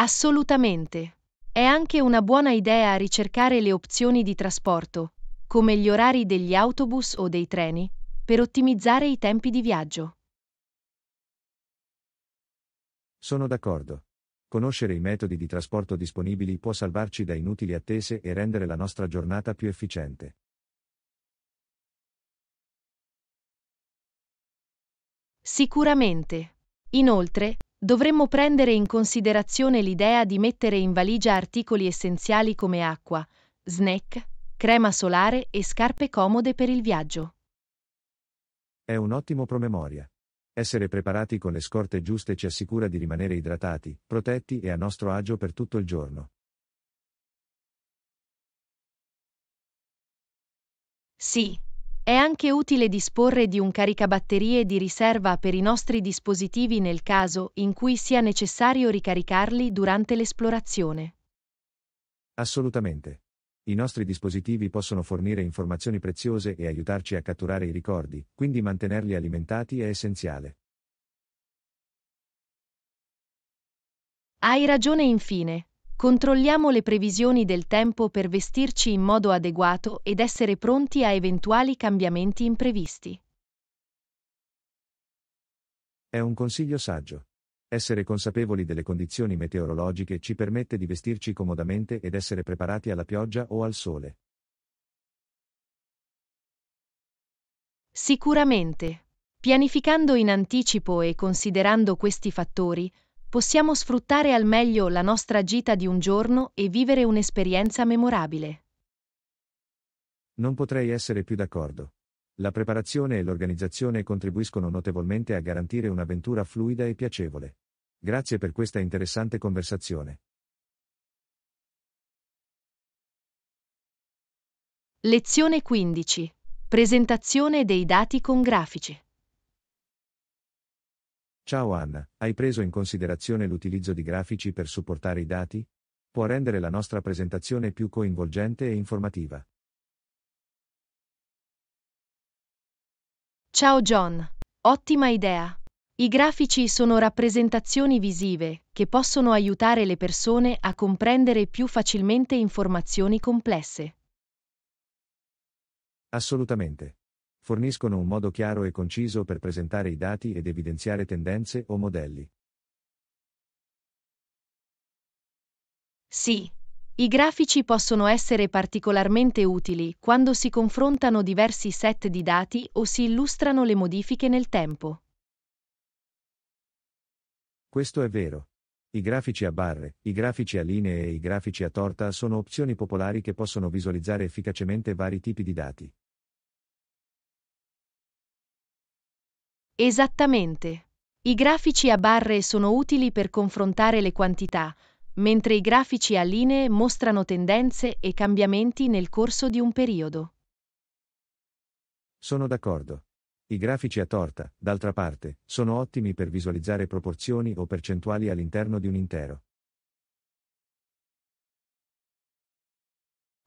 C: Assolutamente. È anche una buona idea ricercare le opzioni di trasporto, come gli orari degli autobus o dei treni, per ottimizzare i tempi di viaggio.
B: Sono d'accordo. Conoscere i metodi di trasporto disponibili può salvarci da inutili attese e rendere la nostra giornata più efficiente.
C: Sicuramente. Inoltre, Dovremmo prendere in considerazione l'idea di mettere in valigia articoli essenziali come acqua, snack, crema solare e scarpe comode per il viaggio.
B: È un ottimo promemoria. Essere preparati con le scorte giuste ci assicura di rimanere idratati, protetti e a nostro agio per tutto il giorno.
C: Sì, è anche utile disporre di un caricabatterie di riserva per i nostri dispositivi nel caso in cui sia necessario ricaricarli durante l'esplorazione.
B: Assolutamente. I nostri dispositivi possono fornire informazioni preziose e aiutarci a catturare i ricordi, quindi mantenerli alimentati è essenziale.
C: Hai ragione infine, Controlliamo le previsioni del tempo per vestirci in modo adeguato ed essere pronti a eventuali cambiamenti imprevisti.
B: È un consiglio saggio. Essere consapevoli delle condizioni meteorologiche ci permette di vestirci comodamente ed essere preparati alla pioggia o al sole.
C: Sicuramente. Pianificando in anticipo e considerando questi fattori, possiamo sfruttare al meglio la nostra gita di un giorno e vivere un'esperienza memorabile.
B: Non potrei essere più d'accordo. La preparazione e l'organizzazione contribuiscono notevolmente a garantire un'avventura fluida e piacevole. Grazie per questa interessante conversazione.
A: Lezione 15. Presentazione
C: dei dati con grafici.
B: Ciao Anna, hai preso in considerazione l'utilizzo di grafici per supportare i dati? Può rendere la nostra presentazione più coinvolgente e informativa.
C: Ciao John, ottima idea. I grafici sono rappresentazioni visive che possono aiutare le persone a comprendere più facilmente informazioni complesse.
B: Assolutamente forniscono un modo chiaro e conciso per presentare i dati ed evidenziare tendenze o modelli.
C: Sì. I grafici possono essere particolarmente utili quando si confrontano diversi set di dati o si illustrano le modifiche nel tempo.
B: Questo è vero. I grafici a barre, i grafici a linee e i grafici a torta sono opzioni popolari che possono visualizzare efficacemente vari tipi di dati.
C: Esattamente. I grafici a barre sono utili per confrontare le quantità, mentre i grafici a linee mostrano tendenze e cambiamenti nel corso di un periodo.
B: Sono d'accordo. I grafici a torta, d'altra parte, sono ottimi per visualizzare proporzioni o percentuali all'interno di un intero.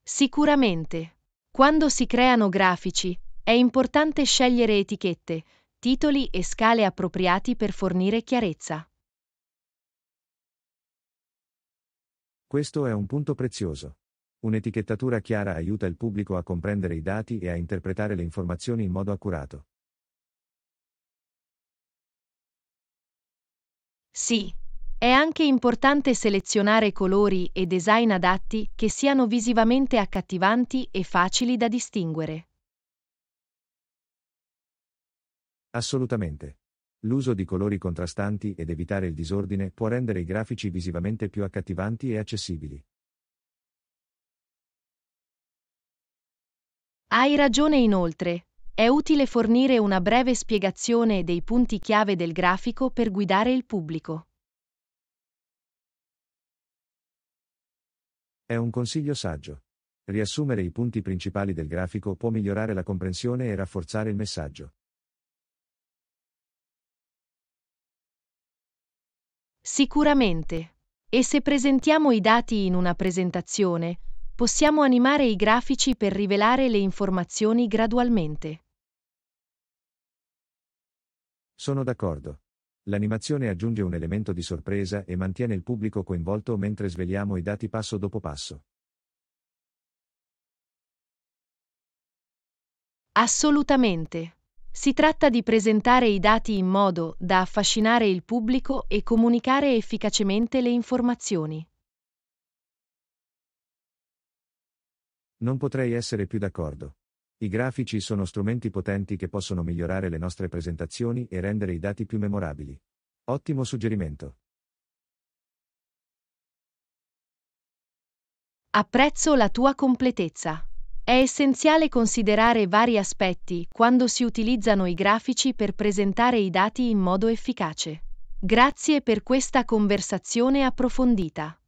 C: Sicuramente. Quando si creano grafici, è importante scegliere etichette, titoli e scale appropriati per fornire chiarezza.
B: Questo è un punto prezioso. Un'etichettatura chiara aiuta il pubblico a comprendere i dati e a interpretare le informazioni in modo accurato.
C: Sì, è anche importante selezionare colori e design adatti che siano visivamente accattivanti e facili da distinguere.
B: Assolutamente. L'uso di colori contrastanti ed evitare il disordine può rendere i grafici visivamente più accattivanti e accessibili.
C: Hai ragione inoltre. È utile fornire una breve spiegazione dei punti chiave del grafico per guidare il pubblico.
B: È un consiglio saggio. Riassumere i punti principali del grafico può migliorare la comprensione e rafforzare il messaggio.
C: Sicuramente. E se presentiamo i dati in una presentazione, possiamo animare i grafici per rivelare le informazioni gradualmente.
B: Sono d'accordo. L'animazione aggiunge un elemento di sorpresa e mantiene il pubblico coinvolto mentre sveliamo i dati passo dopo passo.
C: Assolutamente. Si tratta di presentare i dati in modo da affascinare il pubblico e comunicare efficacemente le informazioni.
B: Non potrei essere più d'accordo. I grafici sono strumenti potenti che possono migliorare le nostre presentazioni e rendere i dati più memorabili. Ottimo suggerimento.
C: Apprezzo la tua completezza. È essenziale considerare vari aspetti quando si utilizzano i grafici per presentare i dati in modo efficace. Grazie per questa conversazione approfondita.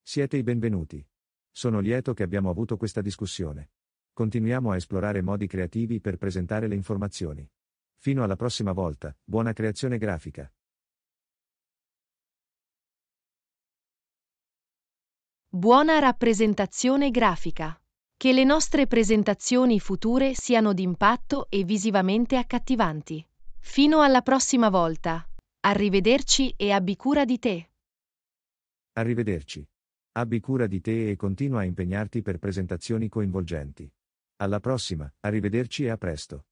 B: Siete i benvenuti. Sono lieto che abbiamo avuto questa discussione. Continuiamo a esplorare modi creativi per presentare le informazioni. Fino alla prossima volta, buona creazione grafica.
C: Buona rappresentazione grafica. Che le nostre presentazioni future siano d'impatto e visivamente accattivanti. Fino alla prossima volta. Arrivederci e abbi cura di te.
B: Arrivederci. Abbi cura di te e continua a impegnarti per presentazioni coinvolgenti. Alla prossima, arrivederci e a presto.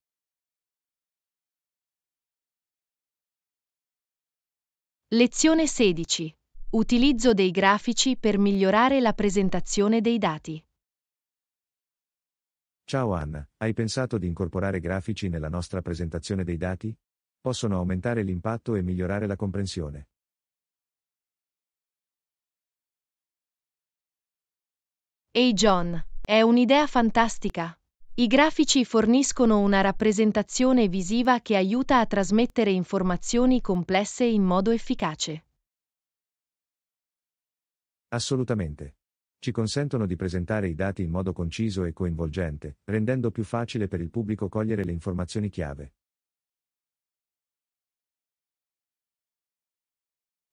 C: Lezione 16. Utilizzo dei grafici per migliorare la presentazione dei dati.
B: Ciao Anna, hai pensato di incorporare grafici nella nostra presentazione dei dati? Possono aumentare l'impatto e migliorare la comprensione.
C: Ehi hey John, è un'idea fantastica. I grafici forniscono una rappresentazione visiva che aiuta a trasmettere informazioni complesse in modo efficace.
B: Assolutamente. Ci consentono di presentare i dati in modo conciso e coinvolgente, rendendo più facile per il pubblico cogliere le informazioni chiave.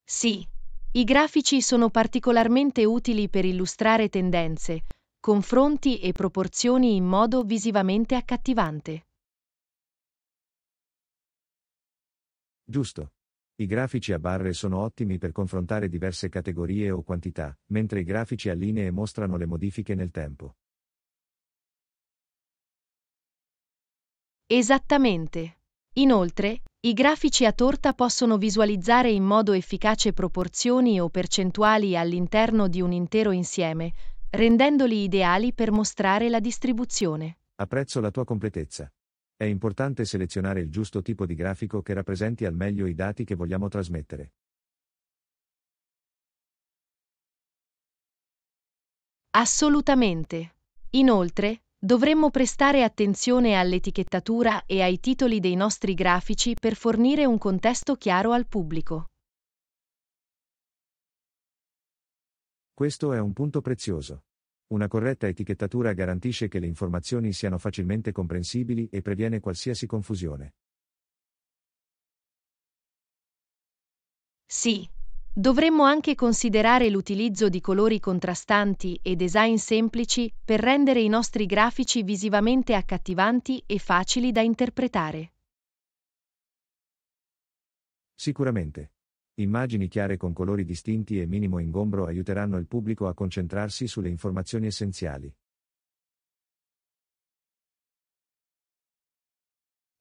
C: Sì. I grafici sono particolarmente utili per illustrare tendenze, confronti e proporzioni in modo visivamente accattivante.
B: Giusto. I grafici a barre sono ottimi per confrontare diverse categorie o quantità, mentre i grafici a linee mostrano le modifiche nel tempo.
C: Esattamente. Inoltre, i grafici a torta possono visualizzare in modo efficace proporzioni o percentuali all'interno di un intero insieme, rendendoli ideali per mostrare la distribuzione.
B: Apprezzo la tua completezza. È importante selezionare il giusto tipo di grafico che rappresenti al meglio i dati che vogliamo trasmettere.
C: Assolutamente. Inoltre, dovremmo prestare attenzione all'etichettatura e ai titoli dei nostri grafici per fornire un contesto chiaro al pubblico.
B: Questo è un punto prezioso. Una corretta etichettatura garantisce che le informazioni siano facilmente comprensibili e previene qualsiasi confusione.
C: Sì. Dovremmo anche considerare l'utilizzo di colori contrastanti e design semplici per rendere i nostri grafici visivamente accattivanti e facili da interpretare.
B: Sicuramente. Immagini chiare con colori distinti e minimo ingombro aiuteranno il pubblico a concentrarsi sulle informazioni essenziali.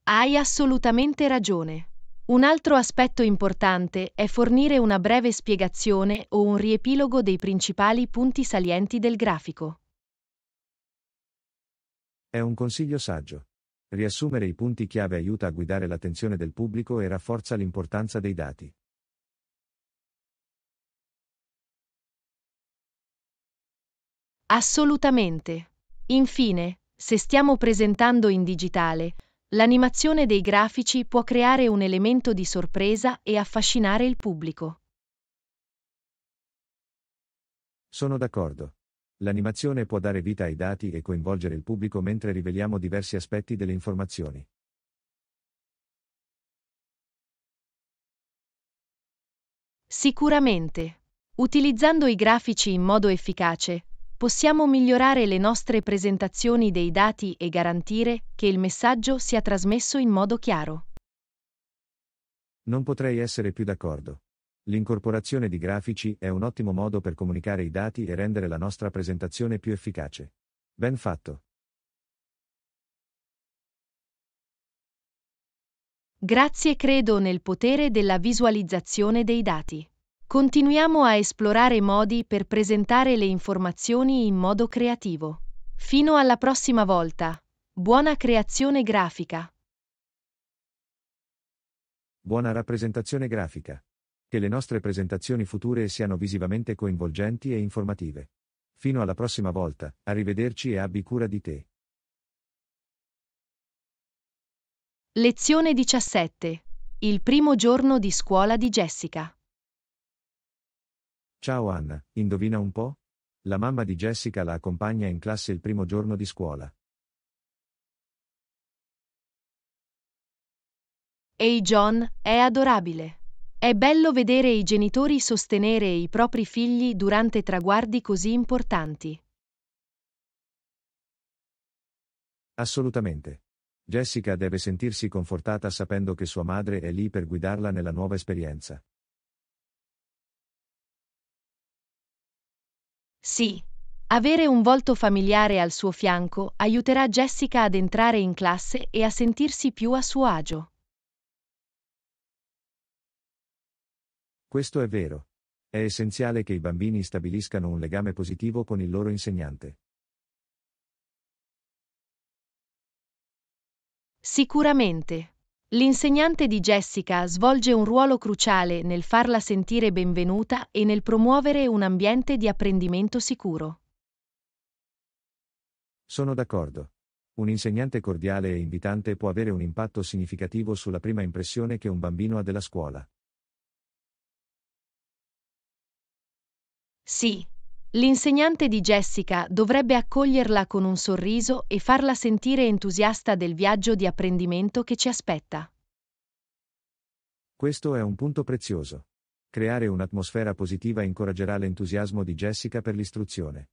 C: Hai assolutamente ragione. Un altro aspetto importante è fornire una breve spiegazione o un riepilogo dei principali punti salienti del grafico.
B: È un consiglio saggio. Riassumere i punti chiave aiuta a guidare l'attenzione del pubblico e rafforza l'importanza dei dati.
C: Assolutamente. Infine, se stiamo presentando in digitale, l'animazione dei grafici può creare un elemento di sorpresa e affascinare il pubblico.
B: Sono d'accordo. L'animazione può dare vita ai dati e coinvolgere il pubblico mentre riveliamo diversi aspetti delle informazioni.
C: Sicuramente. Utilizzando i grafici in modo efficace, possiamo migliorare le nostre presentazioni dei dati e garantire che il messaggio sia trasmesso in modo chiaro.
B: Non potrei essere più d'accordo. L'incorporazione di grafici è un ottimo modo per comunicare i dati e rendere la nostra presentazione più efficace. Ben fatto.
C: Grazie credo nel potere della visualizzazione dei dati. Continuiamo a esplorare modi per presentare le informazioni in modo creativo. Fino alla prossima volta. Buona creazione grafica.
B: Buona rappresentazione grafica. Che le nostre presentazioni future siano visivamente coinvolgenti e informative. Fino alla prossima volta, arrivederci e abbi cura di te.
C: Lezione 17. Il primo giorno di scuola di Jessica.
B: Ciao Anna, indovina un po'? La mamma di Jessica la accompagna in classe il primo giorno di scuola.
C: Ehi hey John, è adorabile. È bello vedere i genitori sostenere i propri figli durante traguardi così importanti.
B: Assolutamente. Jessica deve sentirsi confortata sapendo che sua madre è lì per guidarla nella nuova esperienza.
C: Sì. Avere un volto familiare al suo fianco aiuterà Jessica ad entrare in classe e a sentirsi più a suo agio.
B: Questo è vero. È essenziale che i bambini stabiliscano un legame
D: positivo con il loro insegnante.
C: Sicuramente. L'insegnante di Jessica svolge un ruolo cruciale nel farla sentire benvenuta e nel promuovere un ambiente di apprendimento sicuro.
B: Sono d'accordo. Un insegnante cordiale e invitante può avere un impatto significativo sulla prima impressione che un bambino ha della scuola.
C: Sì, L'insegnante di Jessica dovrebbe accoglierla con un sorriso e farla sentire entusiasta del viaggio di apprendimento che ci aspetta.
B: Questo è un punto prezioso. Creare un'atmosfera positiva incoraggerà l'entusiasmo di Jessica per l'istruzione.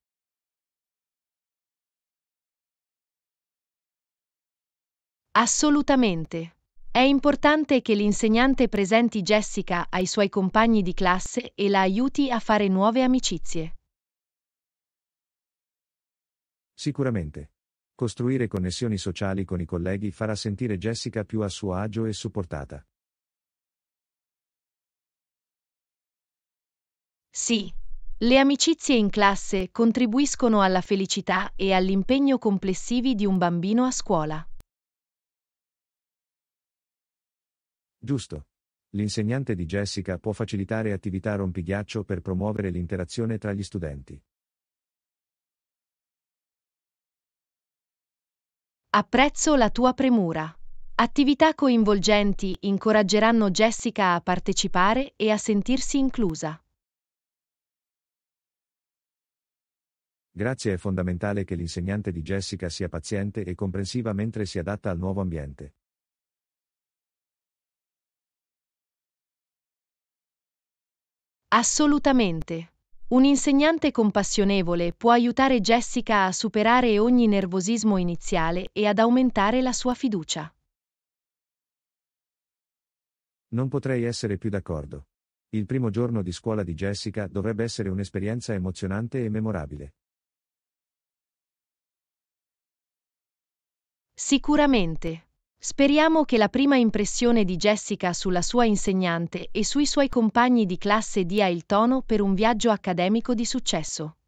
C: Assolutamente. È importante che l'insegnante presenti Jessica ai suoi compagni di classe e la aiuti a fare nuove amicizie.
B: Sicuramente. Costruire connessioni sociali con i colleghi farà sentire Jessica più a suo agio e supportata.
C: Sì. Le amicizie in classe contribuiscono alla felicità e all'impegno complessivi di un bambino a scuola.
B: Giusto. L'insegnante di Jessica può facilitare attività rompighiaccio per promuovere l'interazione tra gli studenti.
C: Apprezzo la tua premura. Attività coinvolgenti incoraggeranno Jessica a partecipare e a sentirsi inclusa.
B: Grazie è fondamentale che l'insegnante di Jessica sia paziente e comprensiva mentre si adatta al nuovo ambiente.
C: Assolutamente. Un insegnante compassionevole può aiutare Jessica a superare ogni nervosismo iniziale e ad aumentare la sua fiducia.
B: Non potrei essere più d'accordo. Il primo giorno di scuola di Jessica dovrebbe essere un'esperienza emozionante e memorabile.
C: Sicuramente. Speriamo che la prima impressione di Jessica sulla sua insegnante e sui suoi compagni di classe dia il tono per un viaggio accademico di successo.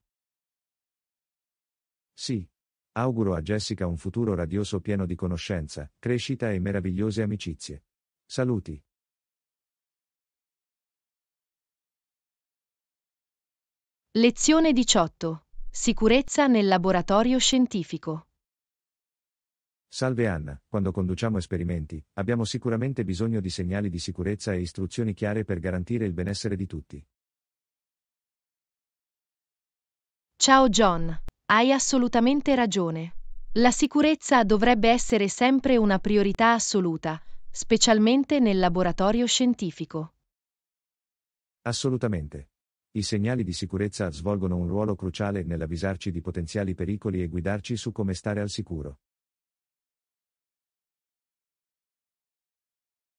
B: Sì. Auguro a Jessica un futuro radioso pieno di conoscenza, crescita e meravigliose amicizie. Saluti.
A: Lezione 18.
C: Sicurezza nel laboratorio scientifico.
B: Salve Anna, quando conduciamo esperimenti, abbiamo sicuramente bisogno di segnali di sicurezza e istruzioni chiare per garantire il benessere di tutti.
C: Ciao John, hai assolutamente ragione. La sicurezza dovrebbe essere sempre una priorità assoluta, specialmente nel laboratorio scientifico.
B: Assolutamente. I segnali di sicurezza svolgono un ruolo cruciale nell'avvisarci di potenziali pericoli e guidarci su come stare al sicuro.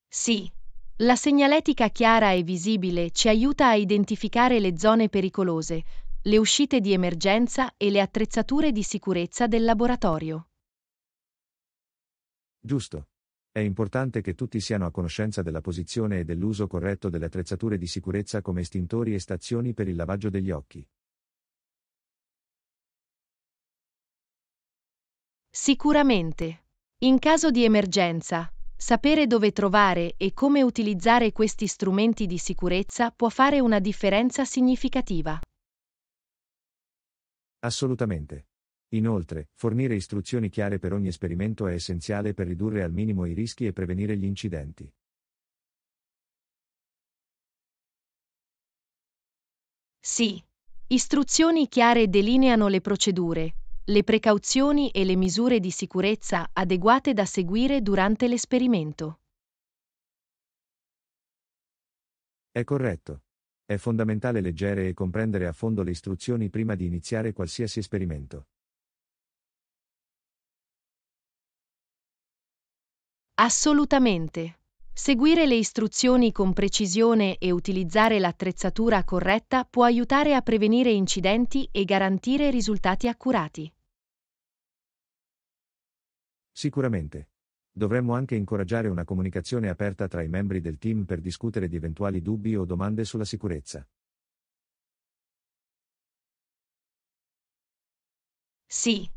C: Sì, la segnaletica chiara e visibile ci aiuta a identificare le zone pericolose, le uscite di emergenza e le attrezzature di sicurezza del laboratorio.
B: Giusto. È importante che tutti siano a conoscenza della posizione e dell'uso corretto delle attrezzature di sicurezza come estintori e stazioni per il lavaggio degli occhi.
C: Sicuramente. In caso di emergenza, Sapere dove trovare e come utilizzare questi strumenti di sicurezza può fare una differenza significativa.
B: Assolutamente. Inoltre, fornire istruzioni chiare per ogni esperimento è essenziale per ridurre al minimo i rischi e prevenire gli incidenti.
C: Sì. Istruzioni chiare delineano le procedure, le precauzioni e le misure di sicurezza adeguate da seguire durante l'esperimento.
B: È corretto. È fondamentale leggere e comprendere a fondo le istruzioni prima di iniziare qualsiasi esperimento.
C: Assolutamente. Seguire le istruzioni con precisione e utilizzare l'attrezzatura corretta può aiutare a prevenire incidenti e garantire risultati accurati.
B: Sicuramente. Dovremmo anche incoraggiare una comunicazione aperta tra i membri del team per discutere di eventuali dubbi o domande sulla sicurezza.
C: Sì.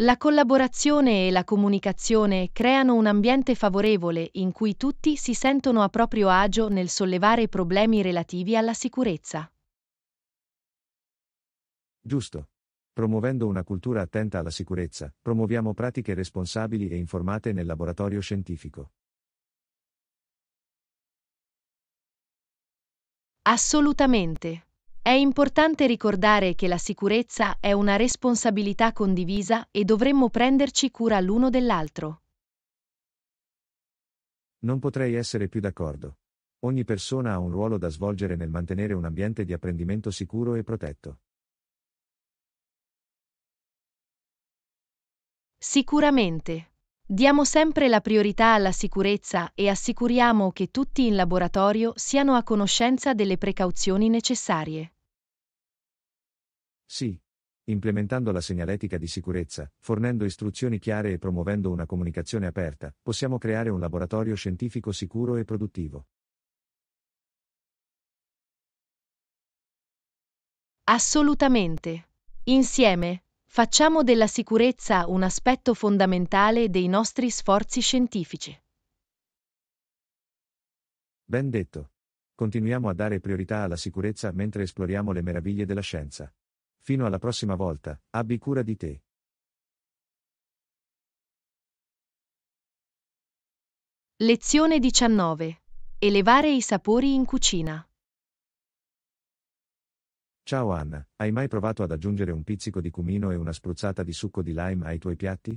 C: La collaborazione e la comunicazione creano un ambiente favorevole in cui tutti si sentono a proprio agio nel sollevare problemi relativi alla sicurezza.
B: Giusto. Promuovendo una cultura attenta alla sicurezza, promuoviamo pratiche responsabili e informate nel laboratorio scientifico.
C: Assolutamente. È importante ricordare che la sicurezza è una responsabilità condivisa e dovremmo prenderci cura l'uno dell'altro.
B: Non potrei essere più d'accordo. Ogni persona ha un ruolo da svolgere nel mantenere un ambiente di apprendimento sicuro e protetto.
C: Sicuramente. Diamo sempre la priorità alla sicurezza e assicuriamo che tutti in laboratorio siano a conoscenza delle precauzioni necessarie.
B: Sì. Implementando la segnaletica di sicurezza, fornendo istruzioni chiare e promuovendo una comunicazione aperta, possiamo creare un laboratorio scientifico sicuro e produttivo.
C: Assolutamente. Insieme, Facciamo della sicurezza un aspetto fondamentale dei nostri sforzi scientifici.
B: Ben detto. Continuiamo a dare priorità alla sicurezza mentre esploriamo le meraviglie della scienza. Fino alla prossima volta, abbi cura di te.
C: Lezione 19. Elevare i sapori in cucina.
B: Ciao Anna, hai mai provato ad aggiungere un pizzico di cumino e una spruzzata di succo di lime ai tuoi piatti?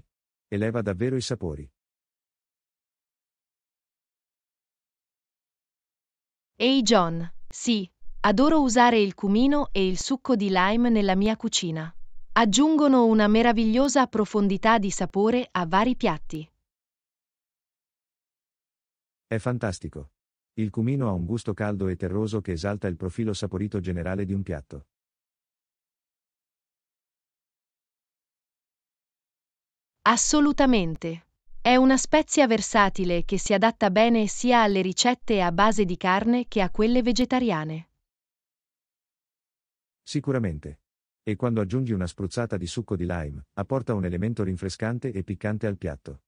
B: Eleva davvero i sapori.
A: Ehi hey
C: John, sì, adoro usare il cumino e il succo di lime nella mia cucina. Aggiungono una meravigliosa profondità di sapore a vari piatti.
B: È fantastico. Il cumino ha un gusto caldo e terroso che esalta il profilo saporito generale di un piatto.
C: Assolutamente. È una spezia versatile che si adatta bene sia alle ricette a base di carne che a quelle vegetariane.
B: Sicuramente. E quando aggiungi una spruzzata di succo di lime, apporta un elemento rinfrescante e piccante al piatto.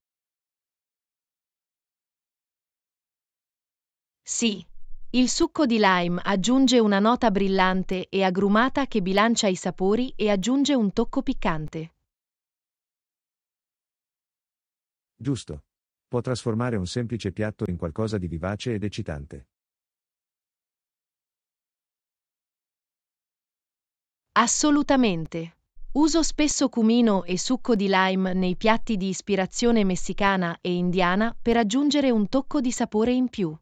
C: Sì. Il succo di lime aggiunge una nota brillante e agrumata che bilancia i sapori e aggiunge un tocco piccante.
B: Giusto. Può trasformare un semplice piatto in qualcosa di vivace ed eccitante.
C: Assolutamente. Uso spesso cumino e succo di lime nei piatti di ispirazione messicana e indiana per aggiungere un tocco di sapore in più.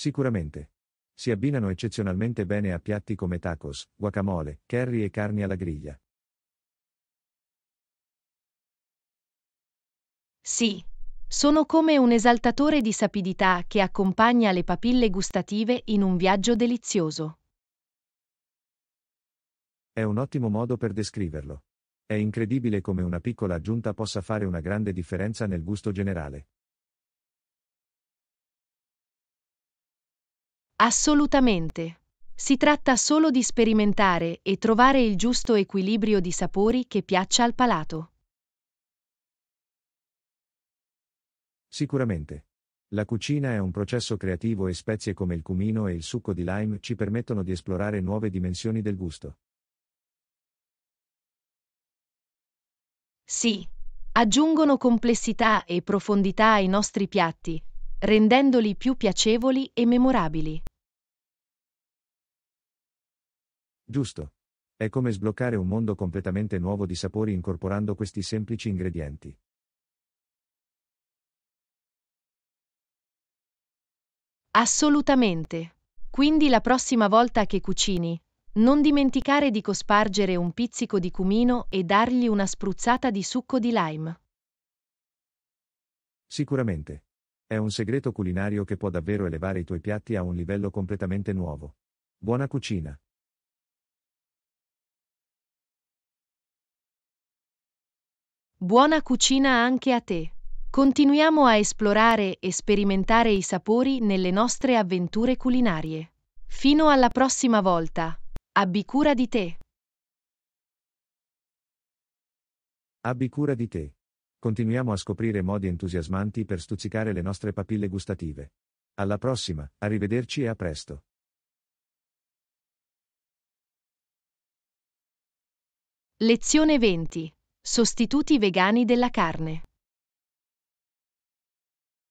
B: Sicuramente. Si abbinano eccezionalmente bene a piatti come tacos, guacamole, curry e carni alla griglia.
C: Sì. Sono come un esaltatore di sapidità che accompagna le papille gustative in un viaggio delizioso.
B: È un ottimo modo per descriverlo. È incredibile come una piccola aggiunta possa fare una grande differenza nel gusto generale.
C: Assolutamente. Si tratta solo di sperimentare e trovare il giusto equilibrio di sapori che piaccia al palato.
B: Sicuramente. La cucina è un processo creativo e spezie come il cumino e il succo di lime ci permettono di esplorare nuove dimensioni del gusto.
C: Sì, aggiungono complessità e profondità ai nostri piatti, rendendoli più piacevoli e memorabili.
B: Giusto. È come sbloccare un mondo completamente nuovo di sapori incorporando questi semplici ingredienti.
C: Assolutamente. Quindi la prossima volta che cucini, non dimenticare di cospargere un pizzico di cumino e dargli una spruzzata di succo di lime.
B: Sicuramente. È un segreto culinario che può davvero elevare i tuoi piatti a un livello completamente nuovo. Buona cucina!
A: Buona
C: cucina anche a te! Continuiamo a esplorare e sperimentare i sapori nelle nostre avventure culinarie. Fino alla prossima volta! Abbi cura di te!
B: Abbi cura di te! Continuiamo a scoprire modi entusiasmanti per stuzzicare le nostre papille gustative. Alla prossima, arrivederci e a presto!
A: Lezione 20 Sostituti vegani
C: della carne.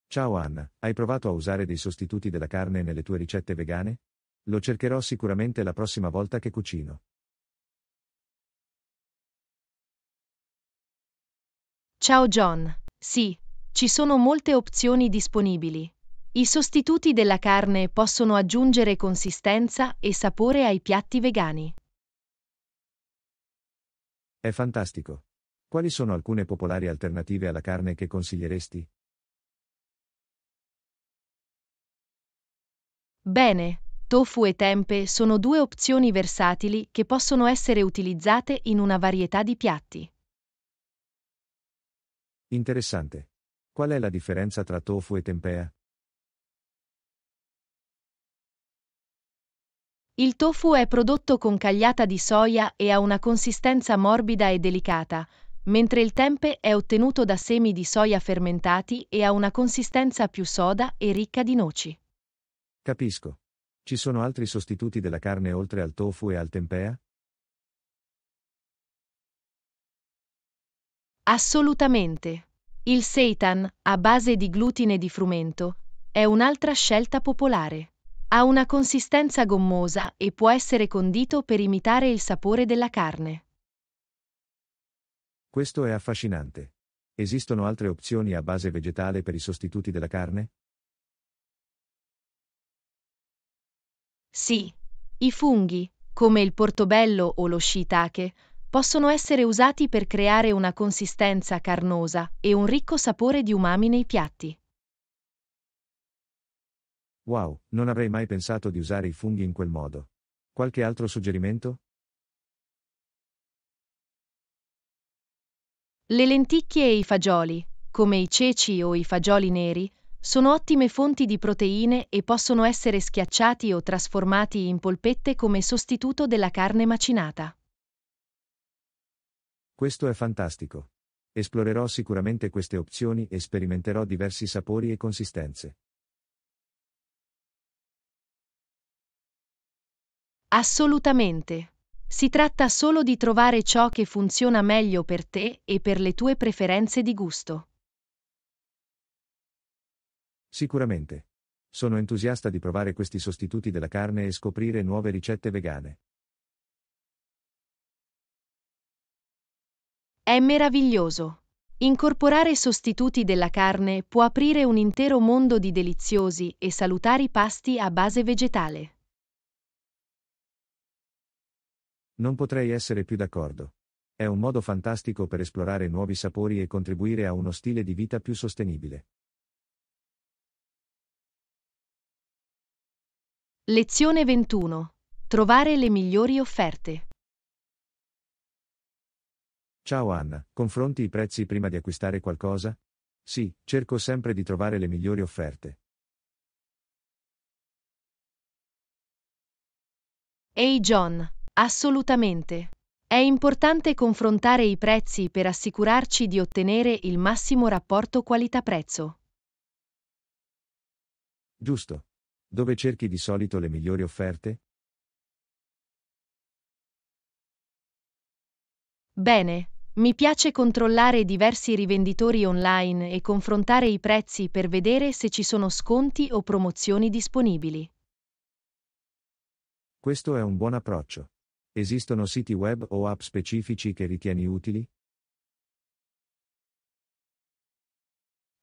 B: Ciao Anna, hai provato a usare dei sostituti della carne nelle tue ricette vegane? Lo cercherò sicuramente la prossima volta che cucino.
C: Ciao John. Sì, ci sono molte opzioni disponibili. I sostituti della carne possono aggiungere consistenza e sapore ai piatti vegani.
B: È fantastico. Quali sono alcune popolari alternative alla carne che consiglieresti?
C: Bene, tofu e tempe sono due opzioni versatili che possono essere utilizzate in una varietà di piatti.
B: Interessante. Qual è la differenza tra tofu e tempea?
C: Il tofu è prodotto con cagliata di soia e ha una consistenza morbida e delicata, mentre il tempe è ottenuto da semi di soia fermentati e ha una consistenza più soda e ricca di noci.
B: Capisco. Ci sono altri sostituti della carne oltre al tofu e al tempea?
C: Assolutamente. Il seitan, a base di glutine di frumento, è un'altra scelta popolare. Ha una consistenza gommosa e può essere condito per imitare il sapore della carne.
B: Questo è affascinante. Esistono altre opzioni a base vegetale per i sostituti della carne?
C: Sì. I funghi, come il portobello o lo shiitake, possono essere usati per creare una consistenza carnosa e un ricco sapore di umami nei piatti.
B: Wow, non avrei mai pensato di usare i funghi in quel modo. Qualche altro suggerimento?
C: Le lenticchie e i fagioli, come i ceci o i fagioli neri, sono ottime fonti di proteine e possono essere schiacciati o trasformati in polpette come sostituto della carne macinata.
B: Questo è fantastico. Esplorerò sicuramente queste opzioni e sperimenterò diversi sapori e consistenze.
C: Assolutamente. Si tratta solo di trovare ciò che funziona meglio per te e per le tue preferenze di gusto.
B: Sicuramente. Sono entusiasta di provare questi sostituti della carne e scoprire nuove ricette vegane.
C: È meraviglioso. Incorporare sostituti della carne può aprire un intero mondo di deliziosi e salutari pasti a base vegetale.
B: Non potrei essere più d'accordo. È un modo fantastico per esplorare nuovi sapori e contribuire a uno stile di vita più sostenibile.
A: Lezione 21. Trovare le migliori offerte.
B: Ciao Anna, confronti i prezzi prima di acquistare qualcosa? Sì, cerco sempre di trovare le migliori offerte.
C: Ehi hey John, Assolutamente. È importante confrontare i prezzi per assicurarci di ottenere il massimo rapporto qualità-prezzo.
D: Giusto. Dove cerchi di solito le migliori offerte?
C: Bene, mi piace controllare diversi rivenditori online e confrontare i prezzi per vedere se ci sono sconti o promozioni disponibili.
B: Questo è un buon approccio. Esistono siti web o app specifici che ritieni utili?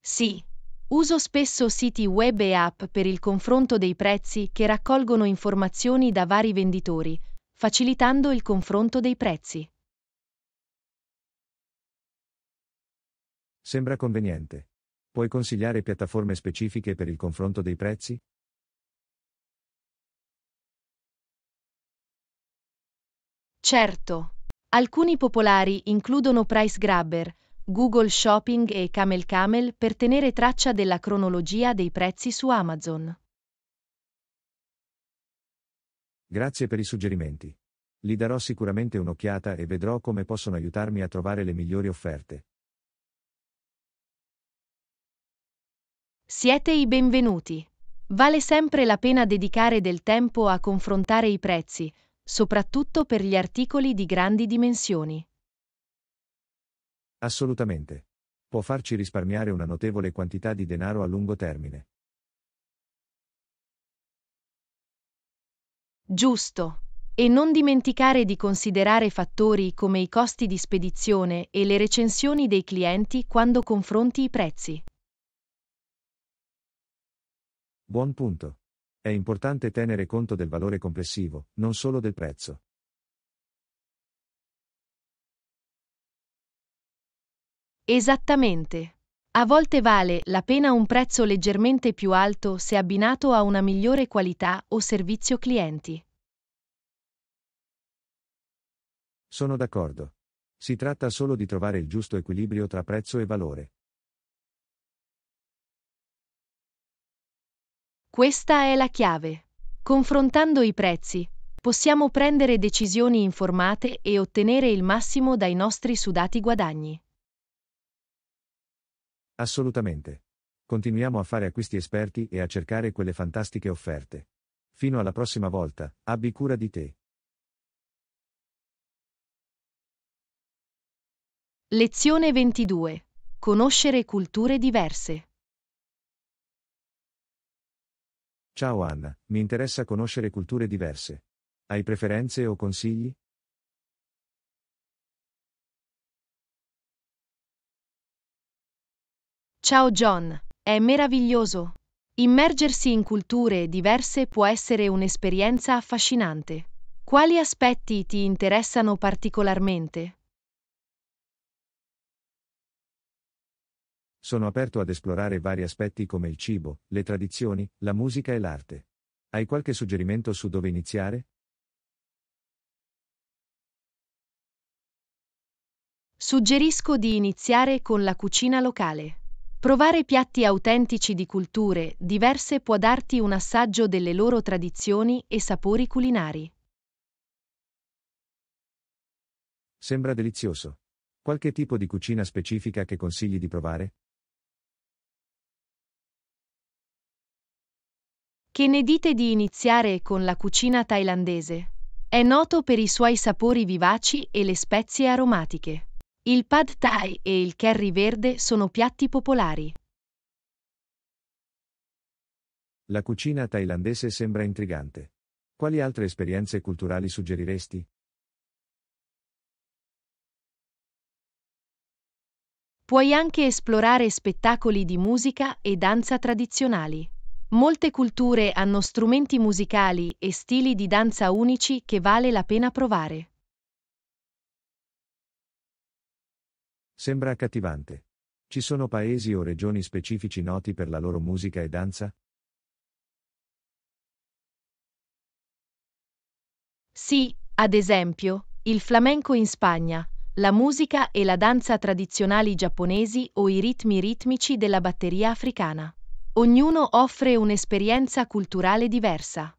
C: Sì. Uso spesso siti web e app per il confronto dei prezzi che raccolgono informazioni da vari venditori, facilitando il confronto dei prezzi.
B: Sembra conveniente. Puoi consigliare piattaforme specifiche per il confronto dei prezzi?
C: Certo. Alcuni popolari includono Price Grabber, Google Shopping e Camel Camel per tenere traccia della cronologia dei prezzi su Amazon.
B: Grazie per i suggerimenti. Li darò sicuramente un'occhiata e vedrò come possono aiutarmi a trovare le migliori offerte.
C: Siete i benvenuti. Vale sempre la pena dedicare del tempo a confrontare i prezzi, soprattutto per gli articoli di grandi dimensioni.
B: Assolutamente. Può farci risparmiare una notevole quantità di denaro a lungo termine.
C: Giusto. E non dimenticare di considerare fattori come i costi di spedizione e le recensioni dei clienti quando confronti i prezzi.
B: Buon punto. È importante tenere conto del valore complessivo, non solo del prezzo.
C: Esattamente. A volte vale la pena un prezzo leggermente più alto se abbinato a una migliore qualità o servizio clienti.
B: Sono d'accordo. Si tratta solo di trovare il giusto equilibrio tra prezzo
D: e valore.
C: Questa è la chiave. Confrontando i prezzi, possiamo prendere decisioni informate e ottenere il massimo dai nostri sudati guadagni.
B: Assolutamente. Continuiamo a fare acquisti esperti e a cercare quelle fantastiche offerte. Fino alla prossima volta, abbi cura di te.
A: Lezione 22.
C: Conoscere culture diverse.
B: Ciao Anna, mi interessa conoscere culture diverse. Hai preferenze o consigli?
C: Ciao John, è meraviglioso. Immergersi in culture diverse può essere un'esperienza affascinante. Quali aspetti ti interessano particolarmente?
B: Sono aperto ad esplorare vari aspetti come il cibo, le tradizioni, la musica e l'arte. Hai qualche suggerimento su dove iniziare?
C: Suggerisco di iniziare con la cucina locale. Provare piatti autentici di culture diverse può darti un assaggio delle loro tradizioni e sapori culinari.
B: Sembra delizioso. Qualche tipo di cucina specifica che
D: consigli di provare?
C: Che ne dite di iniziare con la cucina thailandese? È noto per i suoi sapori vivaci e le spezie aromatiche. Il pad thai e il curry verde sono piatti popolari.
B: La cucina thailandese sembra intrigante. Quali altre esperienze culturali suggeriresti?
A: Puoi
C: anche esplorare spettacoli di musica e danza tradizionali. Molte culture hanno strumenti musicali e stili di danza unici che vale la pena provare.
B: Sembra accattivante. Ci sono paesi o regioni specifici noti per la loro musica e danza?
C: Sì, ad esempio, il flamenco in Spagna, la musica e la danza tradizionali giapponesi o i ritmi ritmici della batteria africana. Ognuno offre un'esperienza culturale diversa.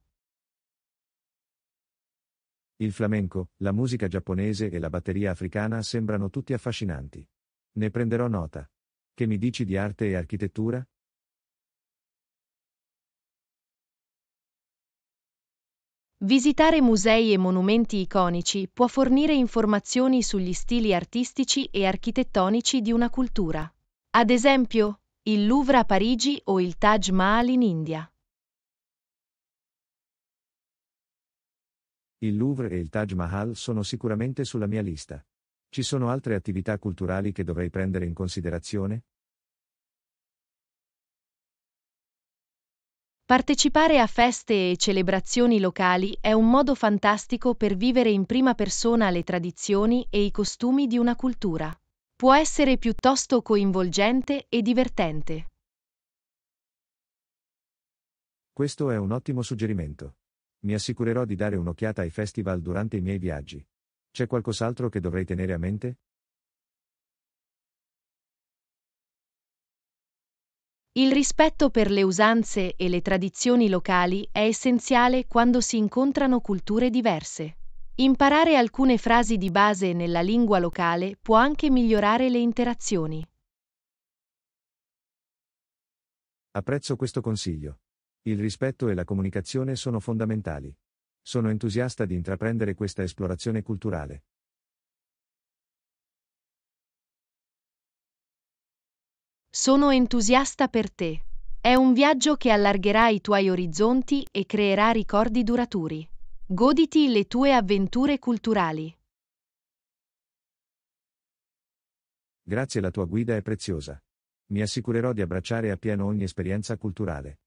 B: Il flamenco, la musica giapponese e la batteria africana sembrano tutti affascinanti. Ne prenderò nota. Che mi dici di arte e architettura?
C: Visitare musei e monumenti iconici può fornire informazioni sugli stili artistici e architettonici di una cultura. Ad esempio, il Louvre a Parigi o il Taj Mahal in India.
B: Il Louvre e il Taj Mahal sono sicuramente sulla mia lista. Ci sono altre attività culturali che dovrei prendere in considerazione?
C: Partecipare a feste e celebrazioni locali è un modo fantastico per vivere in prima persona le tradizioni e i costumi di una cultura può essere piuttosto coinvolgente e divertente.
B: Questo è un ottimo suggerimento. Mi assicurerò di dare un'occhiata ai festival durante i miei viaggi. C'è qualcos'altro che dovrei tenere a mente?
C: Il rispetto per le usanze e le tradizioni locali è essenziale quando si incontrano culture diverse. Imparare alcune frasi di base nella lingua locale può anche migliorare le interazioni.
B: Apprezzo questo consiglio. Il rispetto e la comunicazione sono fondamentali. Sono entusiasta di intraprendere questa esplorazione culturale.
C: Sono entusiasta per te. È un viaggio che allargherà i tuoi orizzonti e creerà ricordi duraturi. Goditi le tue avventure culturali.
B: Grazie la tua guida è preziosa. Mi assicurerò di abbracciare appieno ogni esperienza culturale.